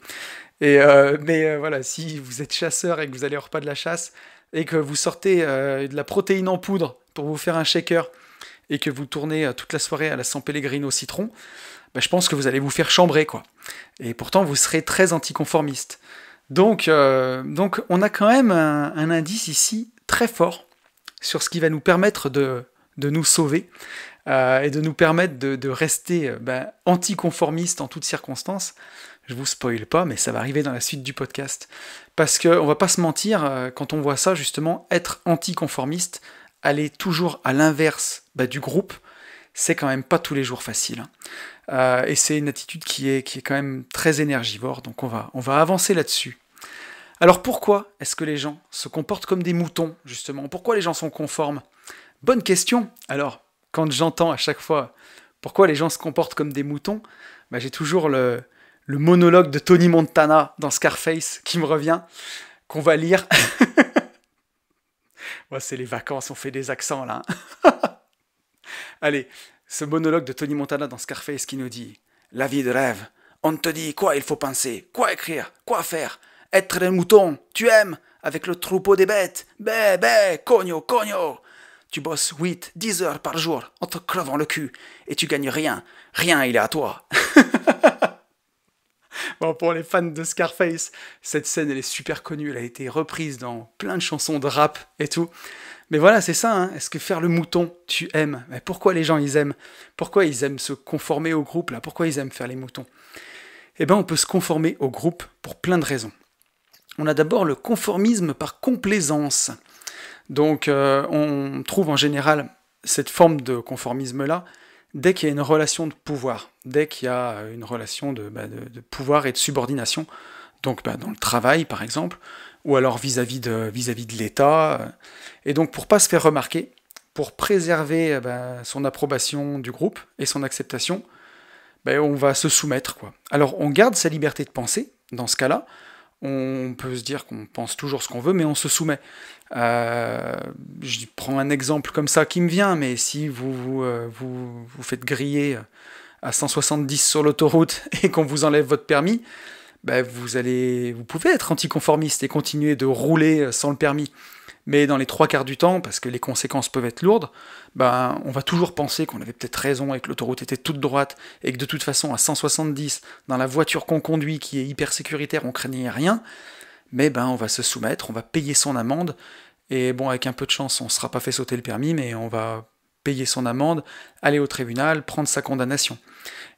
euh, mais euh, voilà, si vous êtes chasseur et que vous allez au repas de la chasse et que vous sortez euh, de la protéine en poudre pour vous faire un shaker et que vous tournez toute la soirée à la San Pellegrino au citron, bah, je pense que vous allez vous faire chambrer quoi. Et pourtant vous serez très anticonformiste. Donc, donc on a quand même un, indice ici très fort sur ce qui va nous permettre de, de nous sauver et de nous permettre de, rester bah, anticonformiste en toutes circonstances je vous spoile pas, mais ça va arriver dans la suite du podcast. Parce qu'on va pas se mentir, euh, quand on voit ça, justement, être anticonformiste, aller toujours à l'inverse bah, du groupe, c'est quand même pas tous les jours facile. Hein. Euh, et c'est une attitude qui est, qui est quand même très énergivore, donc on va, on va avancer là-dessus. Alors pourquoi est-ce que les gens se comportent comme des moutons, justement Pourquoi les gens sont conformes Bonne question Alors, quand j'entends à chaque fois pourquoi les gens se comportent comme des moutons, bah, j'ai toujours le, le monologue de Tony Montana dans Scarface qui me revient, qu'on va lire. Moi, (laughs) c'est les vacances, on fait des accents là. Hein. (laughs) Allez, ce monologue de Tony Montana dans Scarface qui nous dit La vie de rêve, on te dit quoi il faut penser, quoi écrire, quoi faire, être un mouton, tu aimes, avec le troupeau des bêtes, bé, bé, cogno, cogno. Tu bosses 8, 10 heures par jour en te crevant le cul et tu gagnes rien. Rien, il est à toi. (laughs) Bon, pour les fans de Scarface, cette scène, elle est super connue, elle a été reprise dans plein de chansons de rap et tout. Mais voilà, c'est ça, hein. est-ce que faire le mouton, tu aimes Mais pourquoi les gens, ils aiment Pourquoi ils aiment se conformer au groupe, là Pourquoi ils aiment faire les moutons Eh bien, on peut se conformer au groupe pour plein de raisons. On a d'abord le conformisme par complaisance. Donc, euh, on trouve en général cette forme de conformisme-là dès qu'il y a une relation de pouvoir, dès qu'il y a euh, une relation bah, de, pouvoir et de subordination, donc bah, dans le travail par exemple, ou alors vis-à-vis de, vis -vis de l'État. Euh, et donc pour pas se faire remarquer, pour préserver euh, bah, son approbation du groupe et son acceptation, on va se soumettre. Quoi. Alors on garde sa liberté de penser dans ce cas-là, on peut se dire qu'on pense toujours ce qu'on veut, mais on se soumet. Euh, je prends un exemple comme ça qui me vient, mais si vous vous, euh, faites griller à 170 sur l'autoroute (laughs) et qu'on vous enlève votre permis, ben vous, allez, vous pouvez être anticonformiste et continuer de rouler sans le permis mais dans les trois quarts du temps, parce que les conséquences peuvent être lourdes, ben, on va toujours penser qu'on avait peut-être raison et que l'autoroute était toute droite et que de toute façon à 170, dans la voiture qu'on conduit qui est hyper sécuritaire, on craignait rien, mais ben, on va se soumettre, on va payer son amende, et bon, avec un peu de chance, on ne sera pas fait sauter le permis, mais on va payer son amende, aller au tribunal, prendre sa condamnation.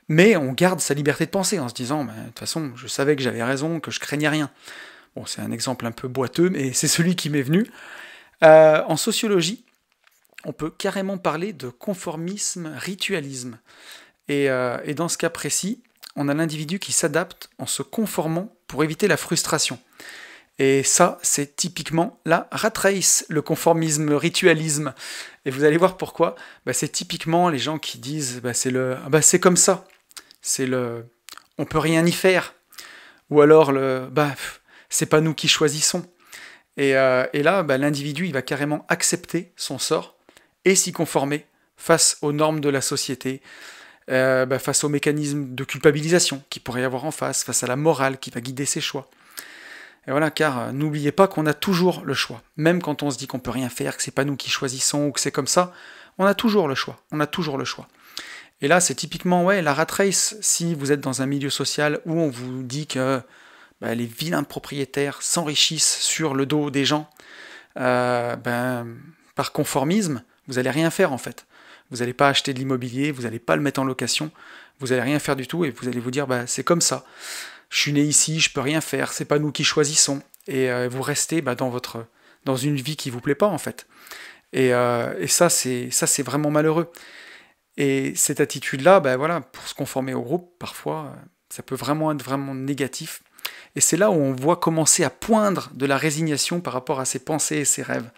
Mais on garde sa liberté de penser en se disant, de toute façon, je savais que j'avais raison, que je craignais rien. Bon, c'est un exemple un peu boiteux, mais c'est celui qui m'est venu. Euh, en sociologie, on peut carrément parler de conformisme, ritualisme. Euh, et, dans ce cas précis, on a l'individu qui s'adapte en se conformant pour éviter la frustration. Et ça, c'est typiquement la rat le conformisme, ritualisme. Et vous allez voir pourquoi. Bah, c'est typiquement les gens qui disent bah, c'est le ah bah, c'est comme ça. C'est le on peut rien y faire. Ou alors le bah c'est pas nous qui choisissons. Et, euh, là, bah, l'individu, il va carrément accepter son sort et s'y conformer face aux normes de la société, euh, bah, face aux mécanismes de culpabilisation qu'il pourrait y avoir en face, face à la morale qui va guider ses choix. Et voilà, car euh, n'oubliez pas qu'on a toujours le choix. Même quand on se dit qu'on peut rien faire, que c'est pas nous qui choisissons ou que c'est comme ça, on a toujours le choix. On a toujours le choix. Et là, c'est typiquement ouais, la rat race. Si vous êtes dans un milieu social où on vous dit que bah, les vilains propriétaires s'enrichissent sur le dos des gens, euh, ben, par conformisme, vous n'allez rien faire en fait. Vous n'allez pas acheter de l'immobilier, vous n'allez pas le mettre en location, vous n'allez rien faire du tout et vous allez vous dire bah, c'est comme ça. Je suis né ici, je peux rien faire, c'est pas nous qui choisissons. Et euh, vous restez bah, dans, votre, dans une vie qui ne vous plaît pas en fait. Et, euh, ça, c'est, vraiment malheureux. Et cette attitude-là, voilà, pour se conformer au groupe, parfois, ça peut vraiment être vraiment négatif. Et c'est là où on voit commencer à poindre de la résignation par rapport à ses pensées et ses rêves,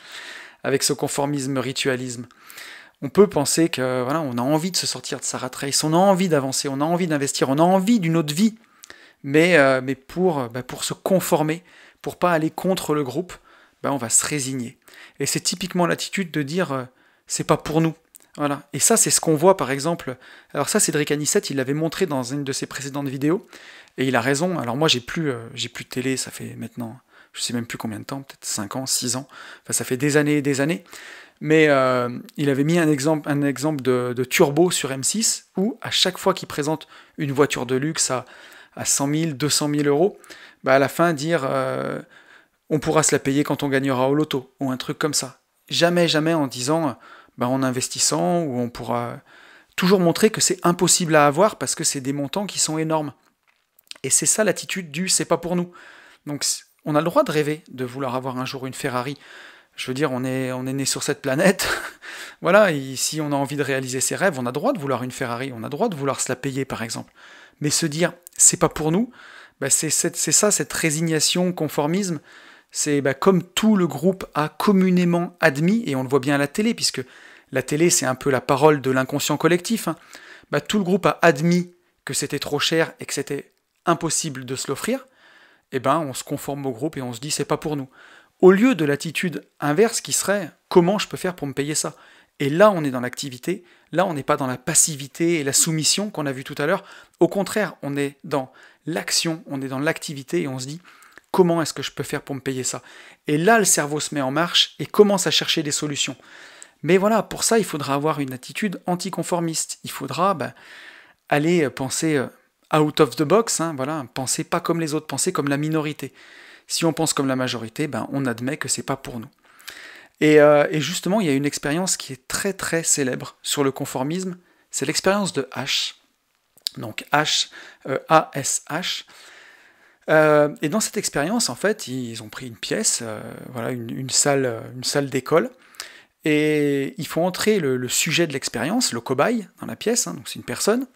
avec ce conformisme ritualisme. On peut penser que voilà, on a envie de se sortir de sa ratrice, on a envie d'avancer, on a envie d'investir, on a envie d'une autre vie, mais, euh, mais pour, bah, pour se conformer, pour pas aller contre le groupe, bah, on va se résigner. Et c'est typiquement l'attitude de dire euh, c'est pas pour nous. Voilà. Et ça, c'est ce qu'on voit par exemple. Alors ça, Cédric Anissette, il l'avait montré dans une de ses précédentes vidéos. Et il a raison. Alors moi, j'ai plus, euh, j'ai plus de télé, ça fait maintenant, je sais même plus combien de temps, peut-être 5 ans, 6 ans. Enfin, ça fait des années et des années. Mais euh, il avait mis un exemple, un exemple de, turbo sur M6, où à chaque fois qu'il présente une voiture de luxe à, à 100 000, 200 000 euros, bah à la fin, dire euh, on pourra se la payer quand on gagnera au loto, ou un truc comme ça. Jamais, jamais en disant bah, en investissant, ou on pourra toujours montrer que c'est impossible à avoir parce que c'est des montants qui sont énormes. Et c'est ça l'attitude du c'est pas pour nous. Donc on a le droit de rêver, de vouloir avoir un jour une Ferrari. Je veux dire, on est, on est né sur cette planète. (laughs) voilà, et si on a envie de réaliser ses rêves, on a le droit de vouloir une Ferrari, on a le droit de vouloir se la payer par exemple. Mais se dire c'est pas pour nous, bah c'est ça, cette résignation, conformisme. C'est bah, comme tout le groupe a communément admis, et on le voit bien à la télé, puisque la télé c'est un peu la parole de l'inconscient collectif. Hein. Bah, tout le groupe a admis que c'était trop cher et que c'était impossible de se l'offrir, eh ben on se conforme au groupe et on se dit c'est pas pour nous. Au lieu de l'attitude inverse qui serait comment je peux faire pour me payer ça Et là on est dans l'activité, là on n'est pas dans la passivité et la soumission qu'on a vu tout à l'heure. Au contraire, on est dans l'action, on est dans l'activité et on se dit comment est-ce que je peux faire pour me payer ça Et là le cerveau se met en marche et commence à chercher des solutions. Mais voilà, pour ça il faudra avoir une attitude anticonformiste. Il faudra ben, aller penser euh, out of the box, hein, voilà, pensez pas comme les autres, pensez comme la minorité. Si on pense comme la majorité, ben, on admet que c'est pas pour nous. Et, euh, justement, il y a une expérience qui est très très célèbre sur le conformisme, c'est l'expérience de H, donc H, A-S-H. Euh, euh, et dans cette expérience, en fait, ils ont pris une pièce, voilà, une, salle, une salle d'école, et ils font entrer le, sujet de l'expérience, le cobaye, dans la pièce, hein, donc c'est une personne,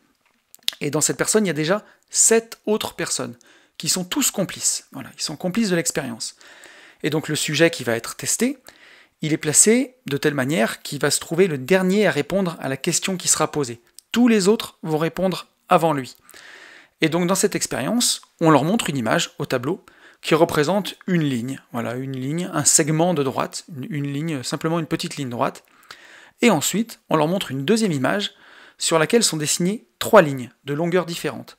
et dans cette personne, il y a déjà sept autres personnes qui sont tous complices. Voilà, ils sont complices de l'expérience. Et donc le sujet qui va être testé, il est placé de telle manière qu'il va se trouver le dernier à répondre à la question qui sera posée. Tous les autres vont répondre avant lui. Et donc dans cette expérience, on leur montre une image au tableau qui représente une ligne, voilà, une ligne, un segment de droite, une, ligne, simplement une petite ligne droite. Et ensuite, on leur montre une deuxième image sur laquelle sont dessinées trois lignes de longueur différentes.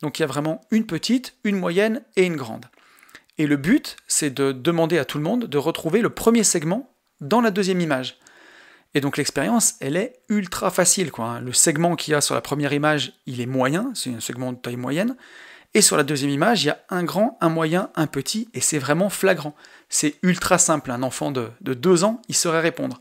Donc il y a vraiment une petite, une moyenne et une grande. Et le but, c'est de demander à tout le monde de retrouver le premier segment dans la deuxième image. Et donc l'expérience, elle est ultra facile. Hein. Le segment qu'il y a sur la première image, il est moyen, c'est un segment de taille moyenne. Et sur la deuxième image, il y a un grand, un moyen, un petit, et c'est vraiment flagrant. C'est ultra simple. Un enfant de, de deux ans, il saurait répondre.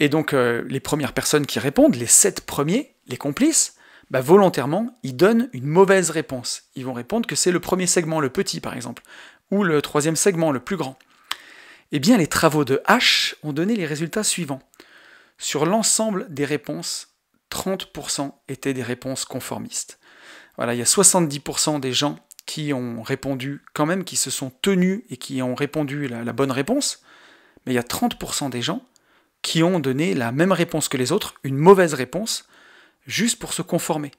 Et donc euh, les premières personnes qui répondent, les sept premiers, les complices, bah, volontairement, ils donnent une mauvaise réponse. Ils vont répondre que c'est le premier segment, le petit par exemple, ou le troisième segment, le plus grand. Eh bien, les travaux de H ont donné les résultats suivants. Sur l'ensemble des réponses, 30% étaient des réponses conformistes. Voilà, il y a 70% des gens qui ont répondu quand même, qui se sont tenus et qui ont répondu la, la bonne réponse, mais il y a 30% des gens qui ont donné la même réponse que les autres, une mauvaise réponse, juste pour se conformer.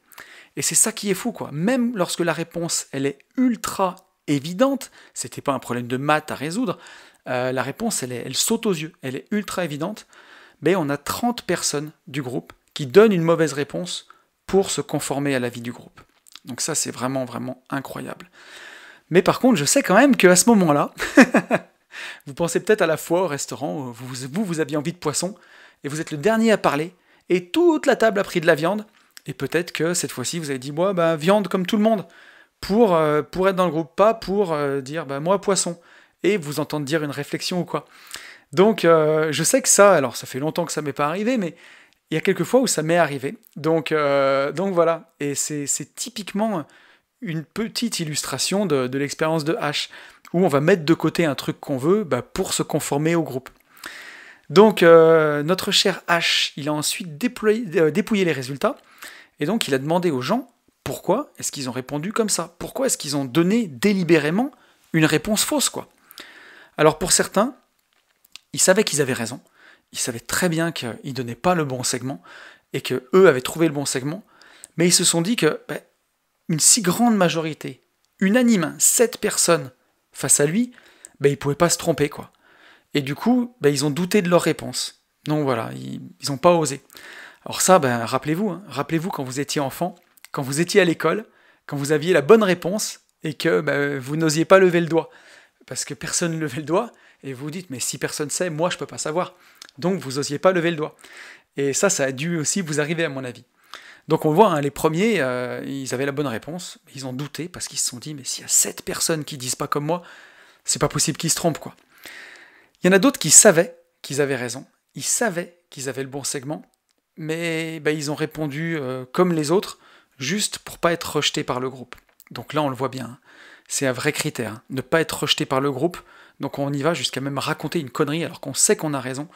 Et c'est ça qui est fou, quoi. Même lorsque la réponse, elle est ultra évidente, c'était pas un problème de maths à résoudre, euh, la réponse, elle, elle saute aux yeux, elle est ultra évidente, mais on a 30 personnes du groupe qui donnent une mauvaise réponse pour se conformer à l'avis du groupe. Donc ça, c'est vraiment, vraiment incroyable. Mais par contre, je sais quand même qu'à ce moment-là, (laughs) Vous pensez peut-être à la fois au restaurant, vous, vous, aviez envie de poisson, et vous êtes le dernier à parler, et toute la table a pris de la viande, et peut-être que cette fois-ci, vous avez dit, moi, bah, viande comme tout le monde, pour, euh, être dans le groupe, pas pour euh, dire, bah, moi, poisson, et vous entendre dire une réflexion ou quoi. Donc, euh, je sais que ça, alors ça fait longtemps que ça m'est pas arrivé, mais il y a quelques fois où ça m'est arrivé. Donc, donc voilà, et c'est typiquement une petite illustration de, de l'expérience de H où on va mettre de côté un truc qu'on veut bah, pour se conformer au groupe. Donc euh, notre cher H, il a ensuite euh, dépouillé les résultats, et donc il a demandé aux gens pourquoi est-ce qu'ils ont répondu comme ça Pourquoi est-ce qu'ils ont donné délibérément une réponse fausse quoi Alors pour certains, ils savaient qu'ils avaient raison, ils savaient très bien qu'ils ne donnaient pas le bon segment, et que eux avaient trouvé le bon segment, mais ils se sont dit que bah, une si grande majorité, unanime, sept personnes, face à lui, ben, ils ne pouvaient pas se tromper. quoi. Et du coup, bah, ils ont douté de leur réponse. non voilà, ils n'ont pas osé. Alors ça, ben, rappelez-vous, hein. rappelez-vous quand vous étiez enfant, quand vous étiez à l'école, quand vous aviez la bonne réponse et que vous n'osiez pas lever le doigt. Parce que personne ne (laughs) levait le doigt et vous vous dites, mais si personne sait, moi je ne peux pas savoir. Donc vous n'osiez pas lever le doigt. Et ça, ça a dû aussi vous arriver à mon avis. Donc on le voit, hein, les premiers, euh, ils avaient la bonne réponse, ils ont douté parce qu'ils se sont dit, mais s'il y a sept personnes qui disent pas comme moi, c'est pas possible qu'ils se trompent, quoi. Il y en a d'autres qui savaient qu'ils avaient raison, ils savaient qu'ils avaient le bon segment, mais ben, ils ont répondu euh, comme les autres, juste pour pas être rejetés par le groupe. Donc là, on le voit bien, hein. c'est un vrai critère, hein. ne pas être rejeté par le groupe, donc on y va jusqu'à même raconter une connerie alors qu'on sait qu'on a raison,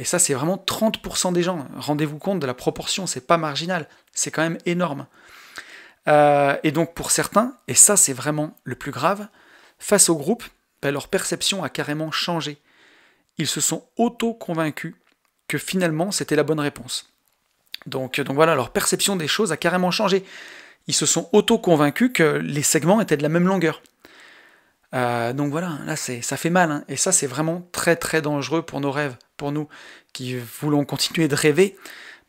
et ça, c'est vraiment 30% des gens. Rendez-vous compte de la proportion, c'est pas marginal, c'est quand même énorme. Euh, et donc pour certains, et ça c'est vraiment le plus grave, face au groupe, ben, leur perception a carrément changé. Ils se sont auto-convaincus que finalement c'était la bonne réponse. Donc, donc voilà, leur perception des choses a carrément changé. Ils se sont auto-convaincus que les segments étaient de la même longueur. Euh, donc voilà, là ça fait mal, hein. et ça c'est vraiment très très dangereux pour nos rêves, pour nous qui voulons continuer de rêver.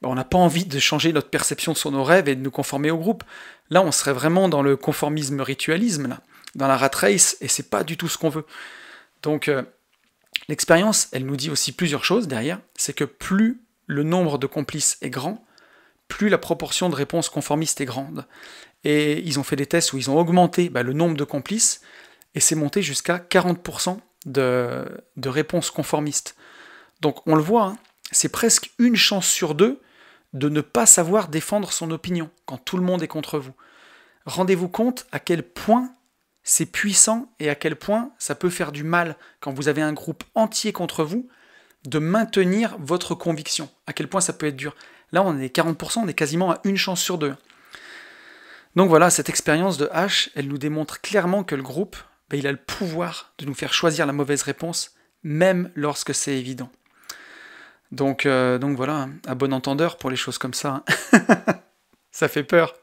Bah, on n'a pas envie de changer notre perception sur nos rêves et de nous conformer au groupe. Là, on serait vraiment dans le conformisme ritualisme, là, dans la rat race, et c'est pas du tout ce qu'on veut. Donc euh, l'expérience, elle nous dit aussi plusieurs choses derrière, c'est que plus le nombre de complices est grand, plus la proportion de réponses conformistes est grande. Et ils ont fait des tests où ils ont augmenté bah, le nombre de complices, et c'est monté jusqu'à 40% de, de réponses conformistes. Donc on le voit, hein, c'est presque une chance sur deux de ne pas savoir défendre son opinion quand tout le monde est contre vous. Rendez-vous compte à quel point c'est puissant et à quel point ça peut faire du mal quand vous avez un groupe entier contre vous de maintenir votre conviction, à quel point ça peut être dur. Là, on est 40%, on est quasiment à une chance sur deux. Donc voilà, cette expérience de H, elle nous démontre clairement que le groupe ben, il a le pouvoir de nous faire choisir la mauvaise réponse, même lorsque c'est évident. Donc, euh, donc voilà, à bon entendeur pour les choses comme ça. Hein. (laughs) ça fait peur.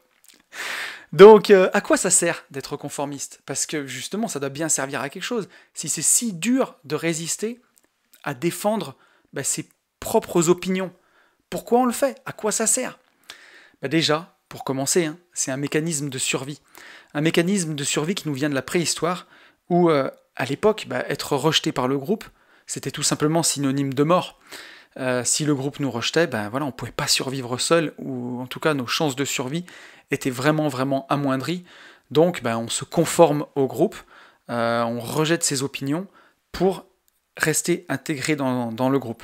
Donc, euh, à quoi ça sert d'être conformiste Parce que justement, ça doit bien servir à quelque chose. Si c'est si dur de résister à défendre ben, ses propres opinions, pourquoi on le fait À quoi ça sert ben, Déjà, pour commencer, hein, c'est un mécanisme de survie. Un mécanisme de survie qui nous vient de la préhistoire, ou euh, à l'époque, bah, être rejeté par le groupe, c'était tout simplement synonyme de mort. Euh, si le groupe nous rejetait, ben voilà, on ne pouvait pas survivre seul, ou en tout cas nos chances de survie étaient vraiment vraiment amoindries. Donc ben, on se conforme au groupe, euh, on rejette ses opinions pour rester intégré dans, dans, le groupe.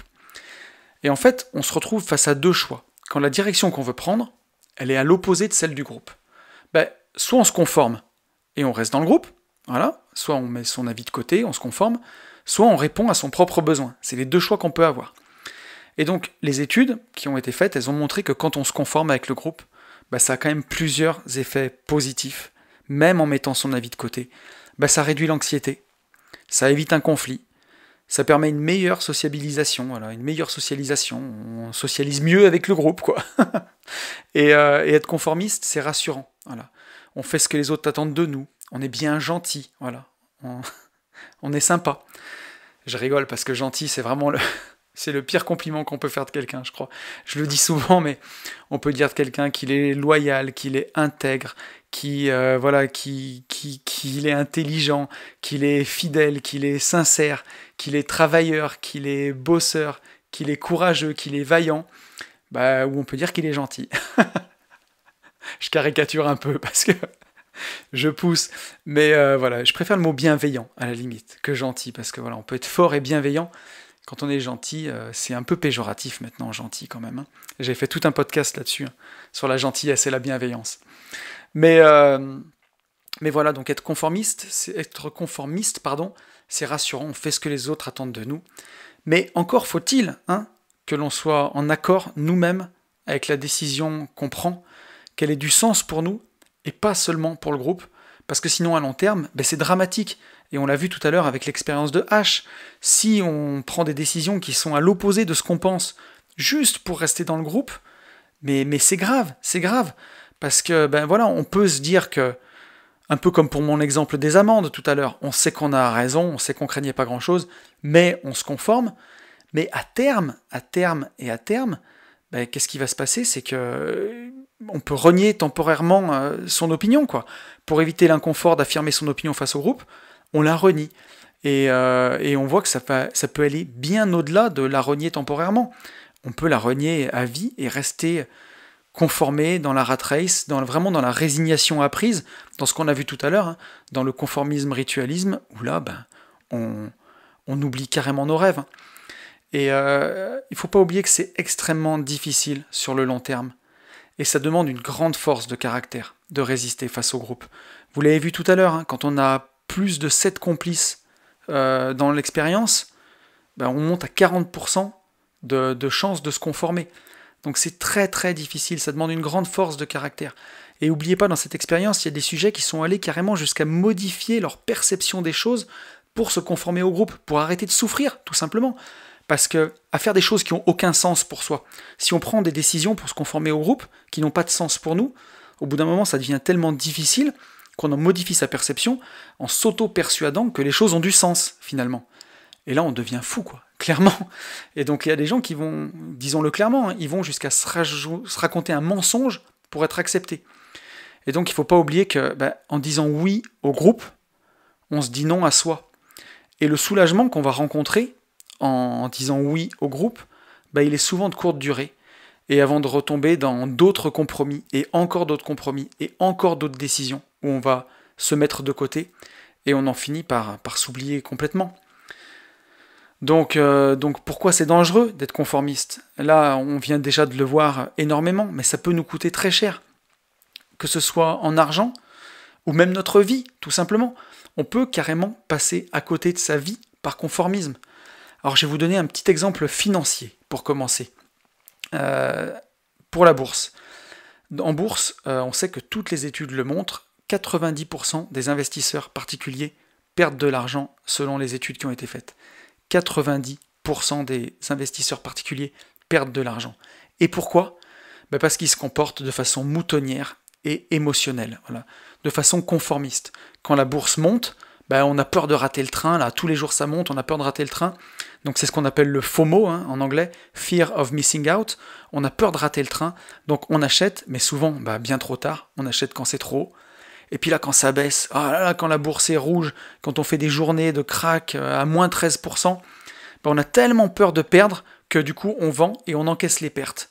Et en fait, on se retrouve face à deux choix. Quand la direction qu'on veut prendre, elle est à l'opposé de celle du groupe. Ben, soit on se conforme et on reste dans le groupe, voilà, soit on met son avis de côté, on se conforme, soit on répond à son propre besoin. C'est les deux choix qu'on peut avoir. Et donc les études qui ont été faites, elles ont montré que quand on se conforme avec le groupe, bah, ça a quand même plusieurs effets positifs, même en mettant son avis de côté. Bah, ça réduit l'anxiété, ça évite un conflit, ça permet une meilleure sociabilisation, une meilleure socialisation, on socialise mieux avec le groupe, quoi. (laughs) Euh, et, être conformiste, c'est rassurant, voilà. On fait ce que les autres attendent de nous, on est bien gentil, voilà. (laughs) On, est sympa. Je rigole parce que gentil, c'est vraiment le, (laughs) c'est le pire compliment qu'on peut faire de quelqu'un, je crois. Je le dis souvent, mais on peut dire de quelqu'un qu'il est loyal, qu'il est intègre, qui, euh, voilà, qui, qui, est intelligent, qu'il est fidèle, qu'il est sincère, qu'il est travailleur, qu'il est bosseur, qu'il est courageux, qu'il est vaillant. Bah, ou on peut dire qu'il est gentil. (laughs) je caricature un peu parce que (laughs) je pousse. Mais euh, voilà, je préfère le mot bienveillant à la limite que gentil, parce que voilà, on peut être fort et bienveillant. Quand on est gentil, euh, c'est un peu péjoratif maintenant, gentil quand même. Hein. J'ai fait tout un podcast là-dessus, hein, sur la gentillesse et la bienveillance. Mais, euh, mais voilà, donc être conformiste, c'est être conformiste, pardon, c'est rassurant, on fait ce que les autres attendent de nous. Mais encore faut-il hein, que l'on soit en accord nous-mêmes avec la décision qu'on prend, qu'elle ait du sens pour nous et pas seulement pour le groupe, parce que sinon à long terme, ben c'est dramatique. Et on l'a vu tout à l'heure avec l'expérience de H. Si on prend des décisions qui sont à l'opposé de ce qu'on pense, juste pour rester dans le groupe, mais, mais c'est grave, c'est grave. Parce que, ben voilà, on peut se dire que, un peu comme pour mon exemple des amendes tout à l'heure, on sait qu'on a raison, on sait qu'on craignait pas grand chose, mais on se conforme. Mais à terme, à terme et à terme, ben, qu'est-ce qui va se passer C'est que euh, on peut renier temporairement euh, son opinion, quoi. Pour éviter l'inconfort d'affirmer son opinion face au groupe, on la renie. Et, euh, on voit que ça, peut, aller bien au-delà de la renier temporairement. On peut la renier à vie et rester conformé dans la rat race, dans, vraiment dans la résignation apprise, dans ce qu'on a vu tout à l'heure, hein, dans le conformisme-ritualisme, où là, ben, on, oublie carrément nos rêves. Hein. Et euh, il ne faut pas oublier que c'est extrêmement difficile sur le long terme. Et ça demande une grande force de caractère de résister face au groupe. Vous l'avez vu tout à l'heure, hein, quand on a plus de 7 complices euh, dans l'expérience, ben, on monte à 40% de, de chances de se conformer. Donc c'est très très difficile, ça demande une grande force de caractère. Et n'oubliez pas, dans cette expérience, il y a des sujets qui sont allés carrément jusqu'à modifier leur perception des choses pour se conformer au groupe, pour arrêter de souffrir, tout simplement parce que à faire des choses qui n'ont aucun sens pour soi. Si on prend des décisions pour se conformer au groupe qui n'ont pas de sens pour nous, au bout d'un moment, ça devient tellement difficile qu'on en modifie sa perception en s'auto-persuadant que les choses ont du sens finalement. Et là, on devient fou, quoi, (laughs) clairement. Et donc, il y a des gens qui vont, disons-le clairement, hein, ils vont jusqu'à se, raconter un mensonge pour être acceptés. Et donc, il ne faut pas oublier que, ben, en disant oui au groupe, on se dit non à soi. Et le soulagement qu'on va rencontrer en disant oui au groupe, bah, il est souvent de courte durée. Et avant de retomber dans d'autres compromis, et encore d'autres compromis, et encore d'autres décisions, où on va se mettre de côté, et on en finit par, s'oublier complètement. Euh, donc pourquoi c'est dangereux d'être conformiste Là, on vient déjà de le voir énormément, mais ça peut nous coûter très cher, que ce soit en argent, ou même notre vie, tout simplement. On peut carrément passer à côté de sa vie par conformisme. Alors je vais vous donner un petit exemple financier pour commencer. Euh, pour la bourse. En bourse, euh, on sait que toutes les études le montrent, 90% des investisseurs particuliers perdent de l'argent selon les études qui ont été faites. 90% des investisseurs particuliers perdent de l'argent. Et pourquoi ben, Parce qu'ils se comportent de façon moutonnière et émotionnelle, de façon conformiste. Quand la bourse monte, ben, on a peur de rater le train, là, tous les jours ça monte, on a peur de rater le train. Donc c'est ce qu'on appelle le FOMO mot hein, en anglais, Fear of Missing Out. On a peur de rater le train, donc on achète, mais souvent bah, bien trop tard, on achète quand c'est trop. Et puis là, quand ça baisse, oh là quand la bourse est rouge, quand on fait des journées de crack euh, à moins 13%, bah, on a tellement peur de perdre que du coup on vend et on encaisse les pertes.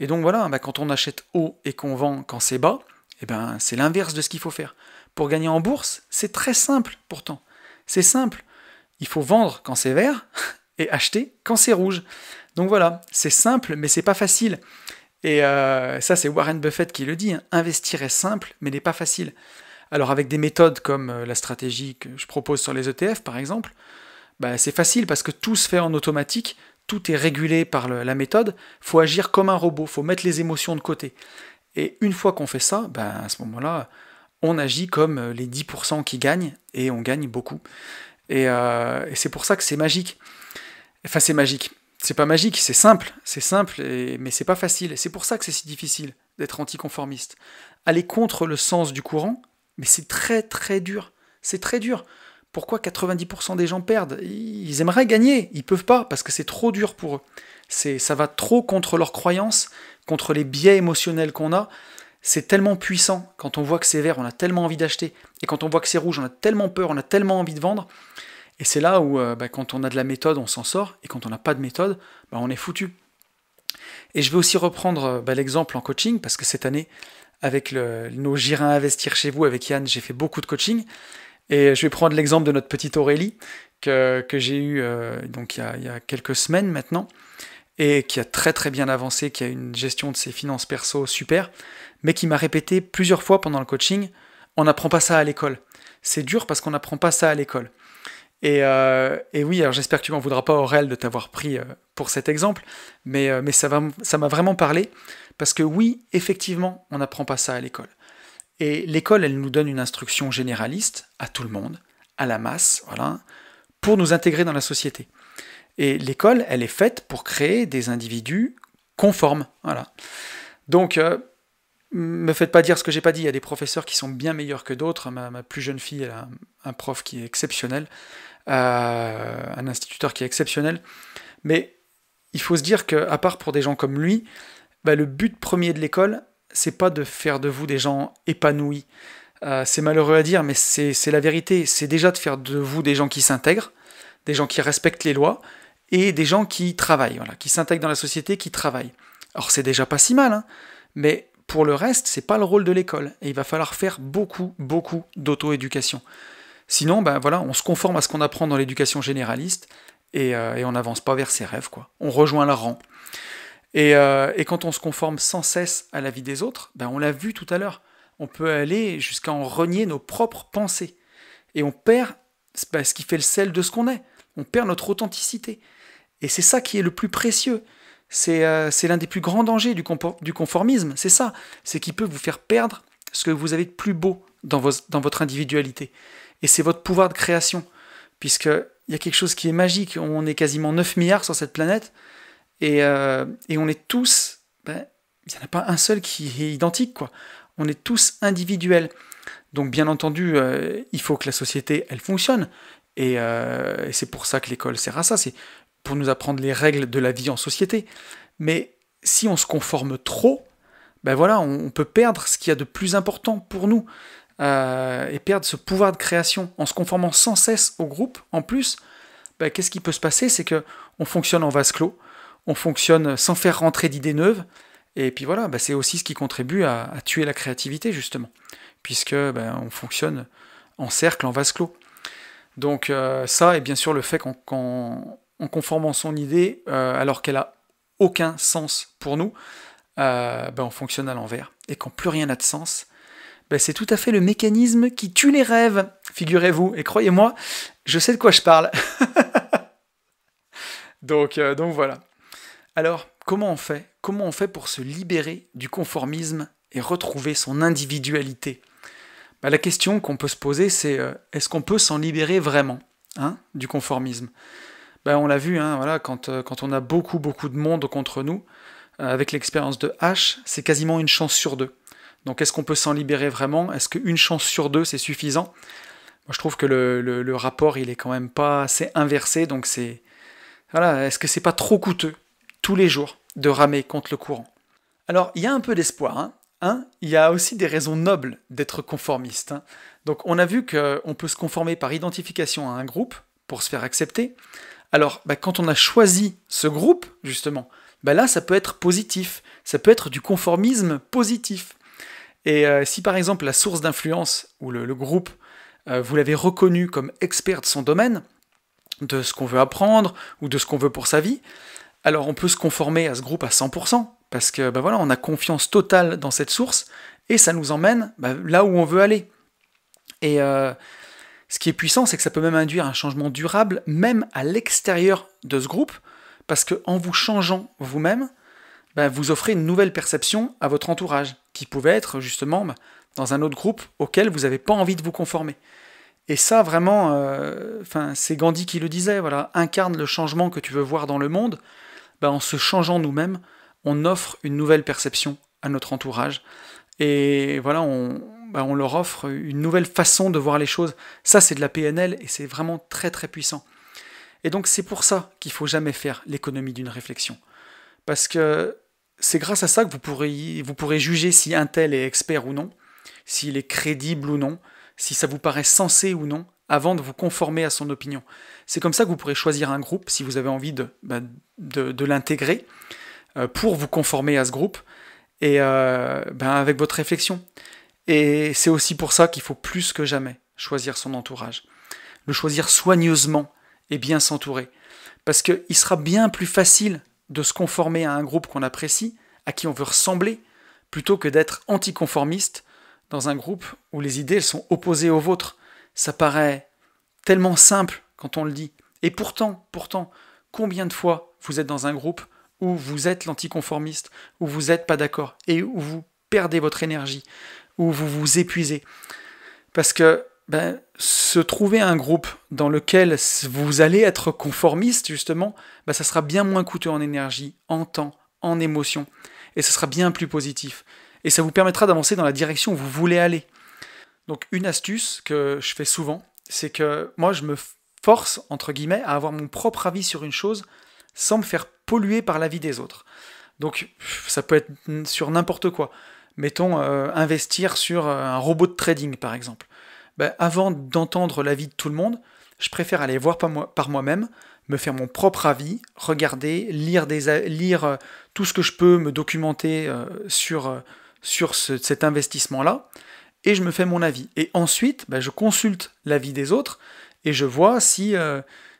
Et donc voilà, bah, quand on achète haut et qu'on vend quand c'est bas, eh ben, c'est l'inverse de ce qu'il faut faire. Pour gagner en bourse, c'est très simple pourtant. C'est simple. Il faut vendre quand c'est vert et acheter quand c'est rouge. Donc voilà, c'est simple, mais c'est pas facile. Et euh, ça, c'est Warren Buffett qui le dit. Hein, investir est simple, mais n'est pas facile. Alors avec des méthodes comme euh, la stratégie que je propose sur les ETF, par exemple, bah, c'est facile parce que tout se fait en automatique, tout est régulé par la méthode. Faut agir comme un robot, faut mettre les émotions de côté. Et une fois qu'on fait ça, bah, à ce moment-là, on agit comme euh, les 10% qui gagnent et on gagne beaucoup. et c'est pour ça que c'est magique. Enfin, c'est magique. C'est pas magique, c'est simple, c'est simple, mais c'est pas facile. C'est pour ça que c'est si difficile d'être anticonformiste. Aller contre le sens du courant, mais c'est très très dur. C'est très dur. Pourquoi 90% des gens perdent Ils aimeraient gagner, ils peuvent pas parce que c'est trop dur pour eux. ça va trop contre leurs croyances, contre les biais émotionnels qu'on a. C'est tellement puissant quand on voit que c'est vert, on a tellement envie d'acheter et quand on voit que c'est rouge, on a tellement peur, on a tellement envie de vendre. Et c'est là où, euh, bah, quand on a de la méthode, on s'en sort, et quand on n'a pas de méthode, bah, on est foutu. Et je vais aussi reprendre euh, bah, l'exemple en coaching, parce que cette année, avec le, nos Girins Investir chez vous, avec Yann, j'ai fait beaucoup de coaching. Et je vais prendre l'exemple de notre petite Aurélie, que, j'ai eue euh, donc il il y, a, quelques semaines maintenant, et qui a très très bien avancé, qui a une gestion de ses finances perso super, mais qui m'a répété plusieurs fois pendant le coaching, on n'apprend pas ça à l'école. C'est dur parce qu'on n'apprend pas ça à l'école. Euh, et, oui, alors j'espère que tu m'en voudras pas, Aurel, de t'avoir pris euh, pour cet exemple, mais, euh, mais ça m'a ça vraiment parlé, parce que oui, effectivement, on n'apprend pas ça à l'école. Et l'école, elle nous donne une instruction généraliste à tout le monde, à la masse, voilà, pour nous intégrer dans la société. Et l'école, elle est faite pour créer des individus conformes, voilà. Donc, me faites pas dire ce que j'ai pas dit. Il y a des professeurs qui sont bien meilleurs que d'autres. Ma, plus jeune fille, elle a un prof qui est exceptionnel un instituteur qui est exceptionnel. Mais il faut se dire que, à part pour des gens comme lui, bah, le but premier de l'école, c'est pas de faire de vous des gens épanouis. Euh, c'est malheureux à dire, mais c'est la vérité. C'est déjà de faire de vous des gens qui s'intègrent, des gens qui respectent les lois et des gens qui travaillent, qui s'intègrent dans la société, qui travaillent. Alors c'est déjà pas si mal, hein, mais pour le reste, c'est pas le rôle de l'école et il va falloir faire beaucoup, beaucoup d'auto-éducation. Sinon, ben voilà, on se conforme à ce qu'on apprend dans l'éducation généraliste euh, et, on n'avance pas vers ses rêves, quoi. On rejoint le rang. Et, euh, quand on se conforme sans cesse à la vie des autres, ben on l'a vu tout à l'heure, on peut aller jusqu'à en renier nos propres pensées. Et on perd bah, ce qui fait le sel de ce qu'on est. On perd notre authenticité. Et c'est ça qui est le plus précieux. C'est euh, l'un des plus grands dangers du, du conformisme. C'est ça. C'est qui peut vous faire perdre ce que vous avez de plus beau dans, dans votre individualité. Et c'est votre pouvoir de création, puisqu'il y a quelque chose qui est magique. On est quasiment 9 milliards sur cette planète, et, euh, on est tous... Ben, il n'y en a pas un seul qui est identique, quoi. On est tous individuels. Donc bien entendu, euh, il faut que la société, elle fonctionne. Euh, et, c'est pour ça que l'école sert à ça, c'est pour nous apprendre les règles de la vie en société. Mais si on se conforme trop, ben voilà, on, on peut perdre ce qu'il y a de plus important pour nous. Euh, et perdre ce pouvoir de création en se conformant sans cesse au groupe, en plus, bah, qu'est-ce qui peut se passer C'est que on fonctionne en vase clos, on fonctionne sans faire rentrer d'idées neuves, et puis voilà, bah, c'est aussi ce qui contribue à, tuer la créativité justement, puisque bah, on fonctionne en cercle, en vase clos. Donc euh, ça, et bien sûr le fait qu'en conformant son idée, euh, alors qu'elle a aucun sens pour nous, on fonctionne à l'envers. Et quand plus rien n'a de sens, ben, c'est tout à fait le mécanisme qui tue les rêves, figurez-vous. Et croyez-moi, je sais de quoi je parle. (laughs) donc, euh, donc voilà. Alors, comment on fait Comment on fait pour se libérer du conformisme et retrouver son individualité ben, La question qu'on peut se poser, c'est euh, est-ce qu'on peut s'en libérer vraiment hein, du conformisme ben, On l'a vu, hein, voilà, quand, euh, quand on a beaucoup, beaucoup de monde contre nous, avec l'expérience de H, c'est quasiment une chance sur deux. Donc est-ce qu'on peut s'en libérer vraiment Est-ce qu'une chance sur deux, c'est suffisant Moi, je trouve que le, rapport, il est quand même pas assez inversé. Donc c'est... Voilà, est-ce que c'est pas trop coûteux tous les jours de ramer contre le courant Alors, il y a un peu d'espoir. Hein, hein? il y a aussi des raisons nobles d'être conformiste. Hein. Donc on a vu qu'on peut se conformer par identification à un groupe pour se faire accepter. Alors bah, quand on a choisi ce groupe, justement, bah, là ça peut être positif, ça peut être du conformisme positif. Et euh, si par exemple la source d'influence ou le, groupe, euh, vous l'avez reconnu comme expert de son domaine, de ce qu'on veut apprendre ou de ce qu'on veut pour sa vie, alors on peut se conformer à ce groupe à 100%, parce que bah voilà, on a confiance totale dans cette source, et ça nous emmène bah, là où on veut aller. Et euh, ce qui est puissant, c'est que ça peut même induire un changement durable, même à l'extérieur de ce groupe, parce qu'en vous changeant vous-même, bah, vous offrez une nouvelle perception à votre entourage, qui pouvait être justement bah, dans un autre groupe auquel vous n'avez pas envie de vous conformer. Et ça, vraiment, euh, c'est Gandhi qui le disait, voilà, incarne le changement que tu veux voir dans le monde, bah, en se changeant nous-mêmes, on offre une nouvelle perception à notre entourage. Et voilà, on, leur offre une nouvelle façon de voir les choses. Ça, c'est de la PNL et c'est vraiment très très puissant. Et donc c'est pour ça qu'il faut jamais faire l'économie d'une réflexion. Parce que c'est grâce à ça que vous pourrez, vous pourrez juger si un tel est expert ou non, s'il est crédible ou non, si ça vous paraît sensé ou non, avant de vous conformer à son opinion. C'est comme ça que vous pourrez choisir un groupe si vous avez envie de, bah, de, l'intégrer euh, pour vous conformer à ce groupe et euh, bah, avec votre réflexion. Et c'est aussi pour ça qu'il faut plus que jamais choisir son entourage, le choisir soigneusement et bien s'entourer, parce qu'il sera bien plus facile de se conformer à un groupe qu'on apprécie, à qui on veut ressembler, plutôt que d'être anticonformiste dans un groupe où les idées sont opposées aux vôtres. Ça paraît tellement simple quand on le dit. Et pourtant, pourtant, combien de fois vous êtes dans un groupe où vous êtes l'anticonformiste, où vous n'êtes pas d'accord, et où vous perdez votre énergie, où vous vous épuisez. Parce que ben, se trouver un groupe dans lequel vous allez être conformiste, justement, bah, ça sera bien moins coûteux en énergie, en temps, en émotion, et ce sera bien plus positif. Et ça vous permettra d'avancer dans la direction où vous voulez aller. Donc une astuce que je fais souvent, c'est que moi je me force, entre guillemets, à avoir mon propre avis sur une chose sans me faire polluer par l'avis des autres. Donc ça peut être sur n'importe quoi. Mettons euh, investir sur euh, un robot de trading par exemple. Bah, avant d'entendre l'avis de tout le monde, je préfère aller voir par moi-même, me faire mon propre avis, regarder, lire, euh, tout ce que je peux, me documenter euh, sur, euh, sur cet investissement-là, et je me fais mon avis. Et ensuite, bah, je consulte l'avis des autres, et je vois si,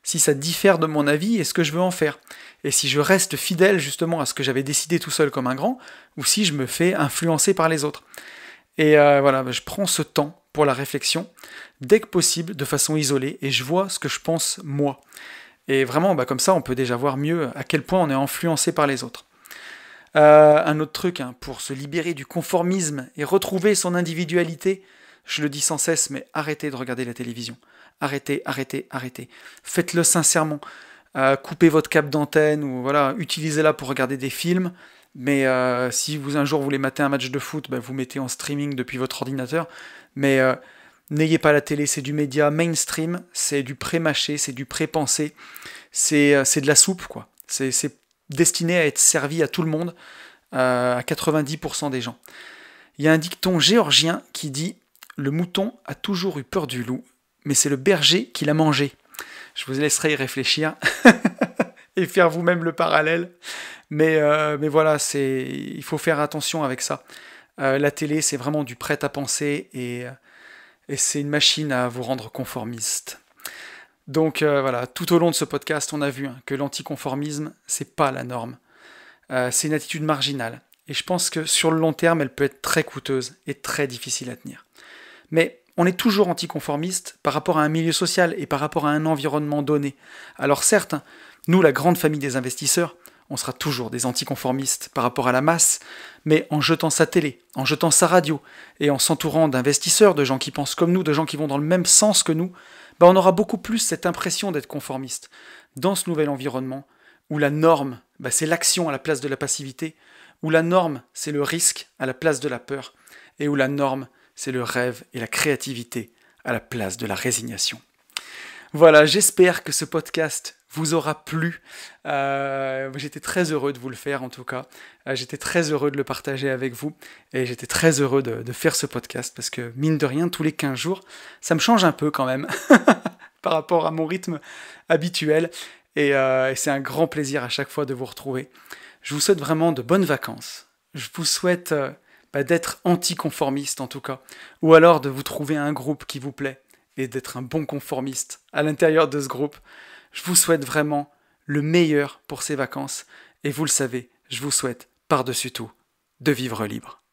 si ça diffère de mon avis et ce que je veux en faire. Et si je reste fidèle justement à ce que j'avais décidé tout seul comme un grand, ou si je me fais influencer par les autres. Et voilà, bah, je prends ce temps pour la réflexion, dès que possible, de façon isolée, et je vois ce que je pense moi. Et vraiment, bah, comme ça, on peut déjà voir mieux à quel point on est influencé par les autres. Euh, un autre truc, hein, pour se libérer du conformisme et retrouver son individualité, je le dis sans cesse, mais arrêtez de regarder la télévision. Arrêtez, arrêtez, arrêtez. Faites-le sincèrement. Euh, coupez votre cap d'antenne ou voilà, utilisez-la pour regarder des films. Mais euh, si vous un jour voulez mater un match de foot, ben, vous mettez en streaming depuis votre ordinateur. Mais euh, n'ayez pas la télé, c'est du média mainstream, c'est du pré-mâché, c'est du pré-pensé, c'est euh, de la soupe, quoi. C'est destiné à être servi à tout le monde, à 90% des gens. Il y a un dicton géorgien qui dit Le mouton a toujours eu peur du loup, mais c'est le berger qui l'a mangé. Je vous laisserai y réfléchir. (laughs) (laughs) et faire vous-même le parallèle. Mais, euh, mais voilà, il faut faire attention avec ça. Euh, la télé, c'est vraiment du prêt à penser et, euh, c'est une machine à vous rendre conformiste. Donc voilà, tout au long de ce podcast, on a vu hein, que l'anticonformisme, c'est pas la norme. c'est une attitude marginale. Et je pense que sur le long terme, elle peut être très coûteuse et très difficile à tenir. Mais on est toujours anticonformiste par rapport à un milieu social et par rapport à un environnement donné. Alors certes, nous, la grande famille des investisseurs, on sera toujours des anticonformistes par rapport à la masse, mais en jetant sa télé, en jetant sa radio, et en s'entourant d'investisseurs, de gens qui pensent comme nous, de gens qui vont dans le même sens que nous, bah, on aura beaucoup plus cette impression d'être conformiste dans ce nouvel environnement où la norme, bah, c'est l'action à la place de la passivité, où la norme, c'est le risque à la place de la peur, et où la norme, c'est le rêve et la créativité à la place de la résignation. Voilà, j'espère que ce podcast vous aura plu. Euh, j'étais très heureux de vous le faire en tout cas. Euh, j'étais très heureux de le partager avec vous et j'étais très heureux de, faire ce podcast parce que mine de rien, tous les 15 jours, ça me change un peu quand même (laughs) par rapport à mon rythme habituel euh, et, c'est un grand plaisir à chaque fois de vous retrouver. Je vous souhaite vraiment de bonnes vacances. Je vous souhaite bah, d'être anticonformiste en tout cas ou alors de vous trouver un groupe qui vous plaît et d'être un bon conformiste à l'intérieur de ce groupe. Je vous souhaite vraiment le meilleur pour ces vacances et vous le savez, je vous souhaite par-dessus tout de vivre libre.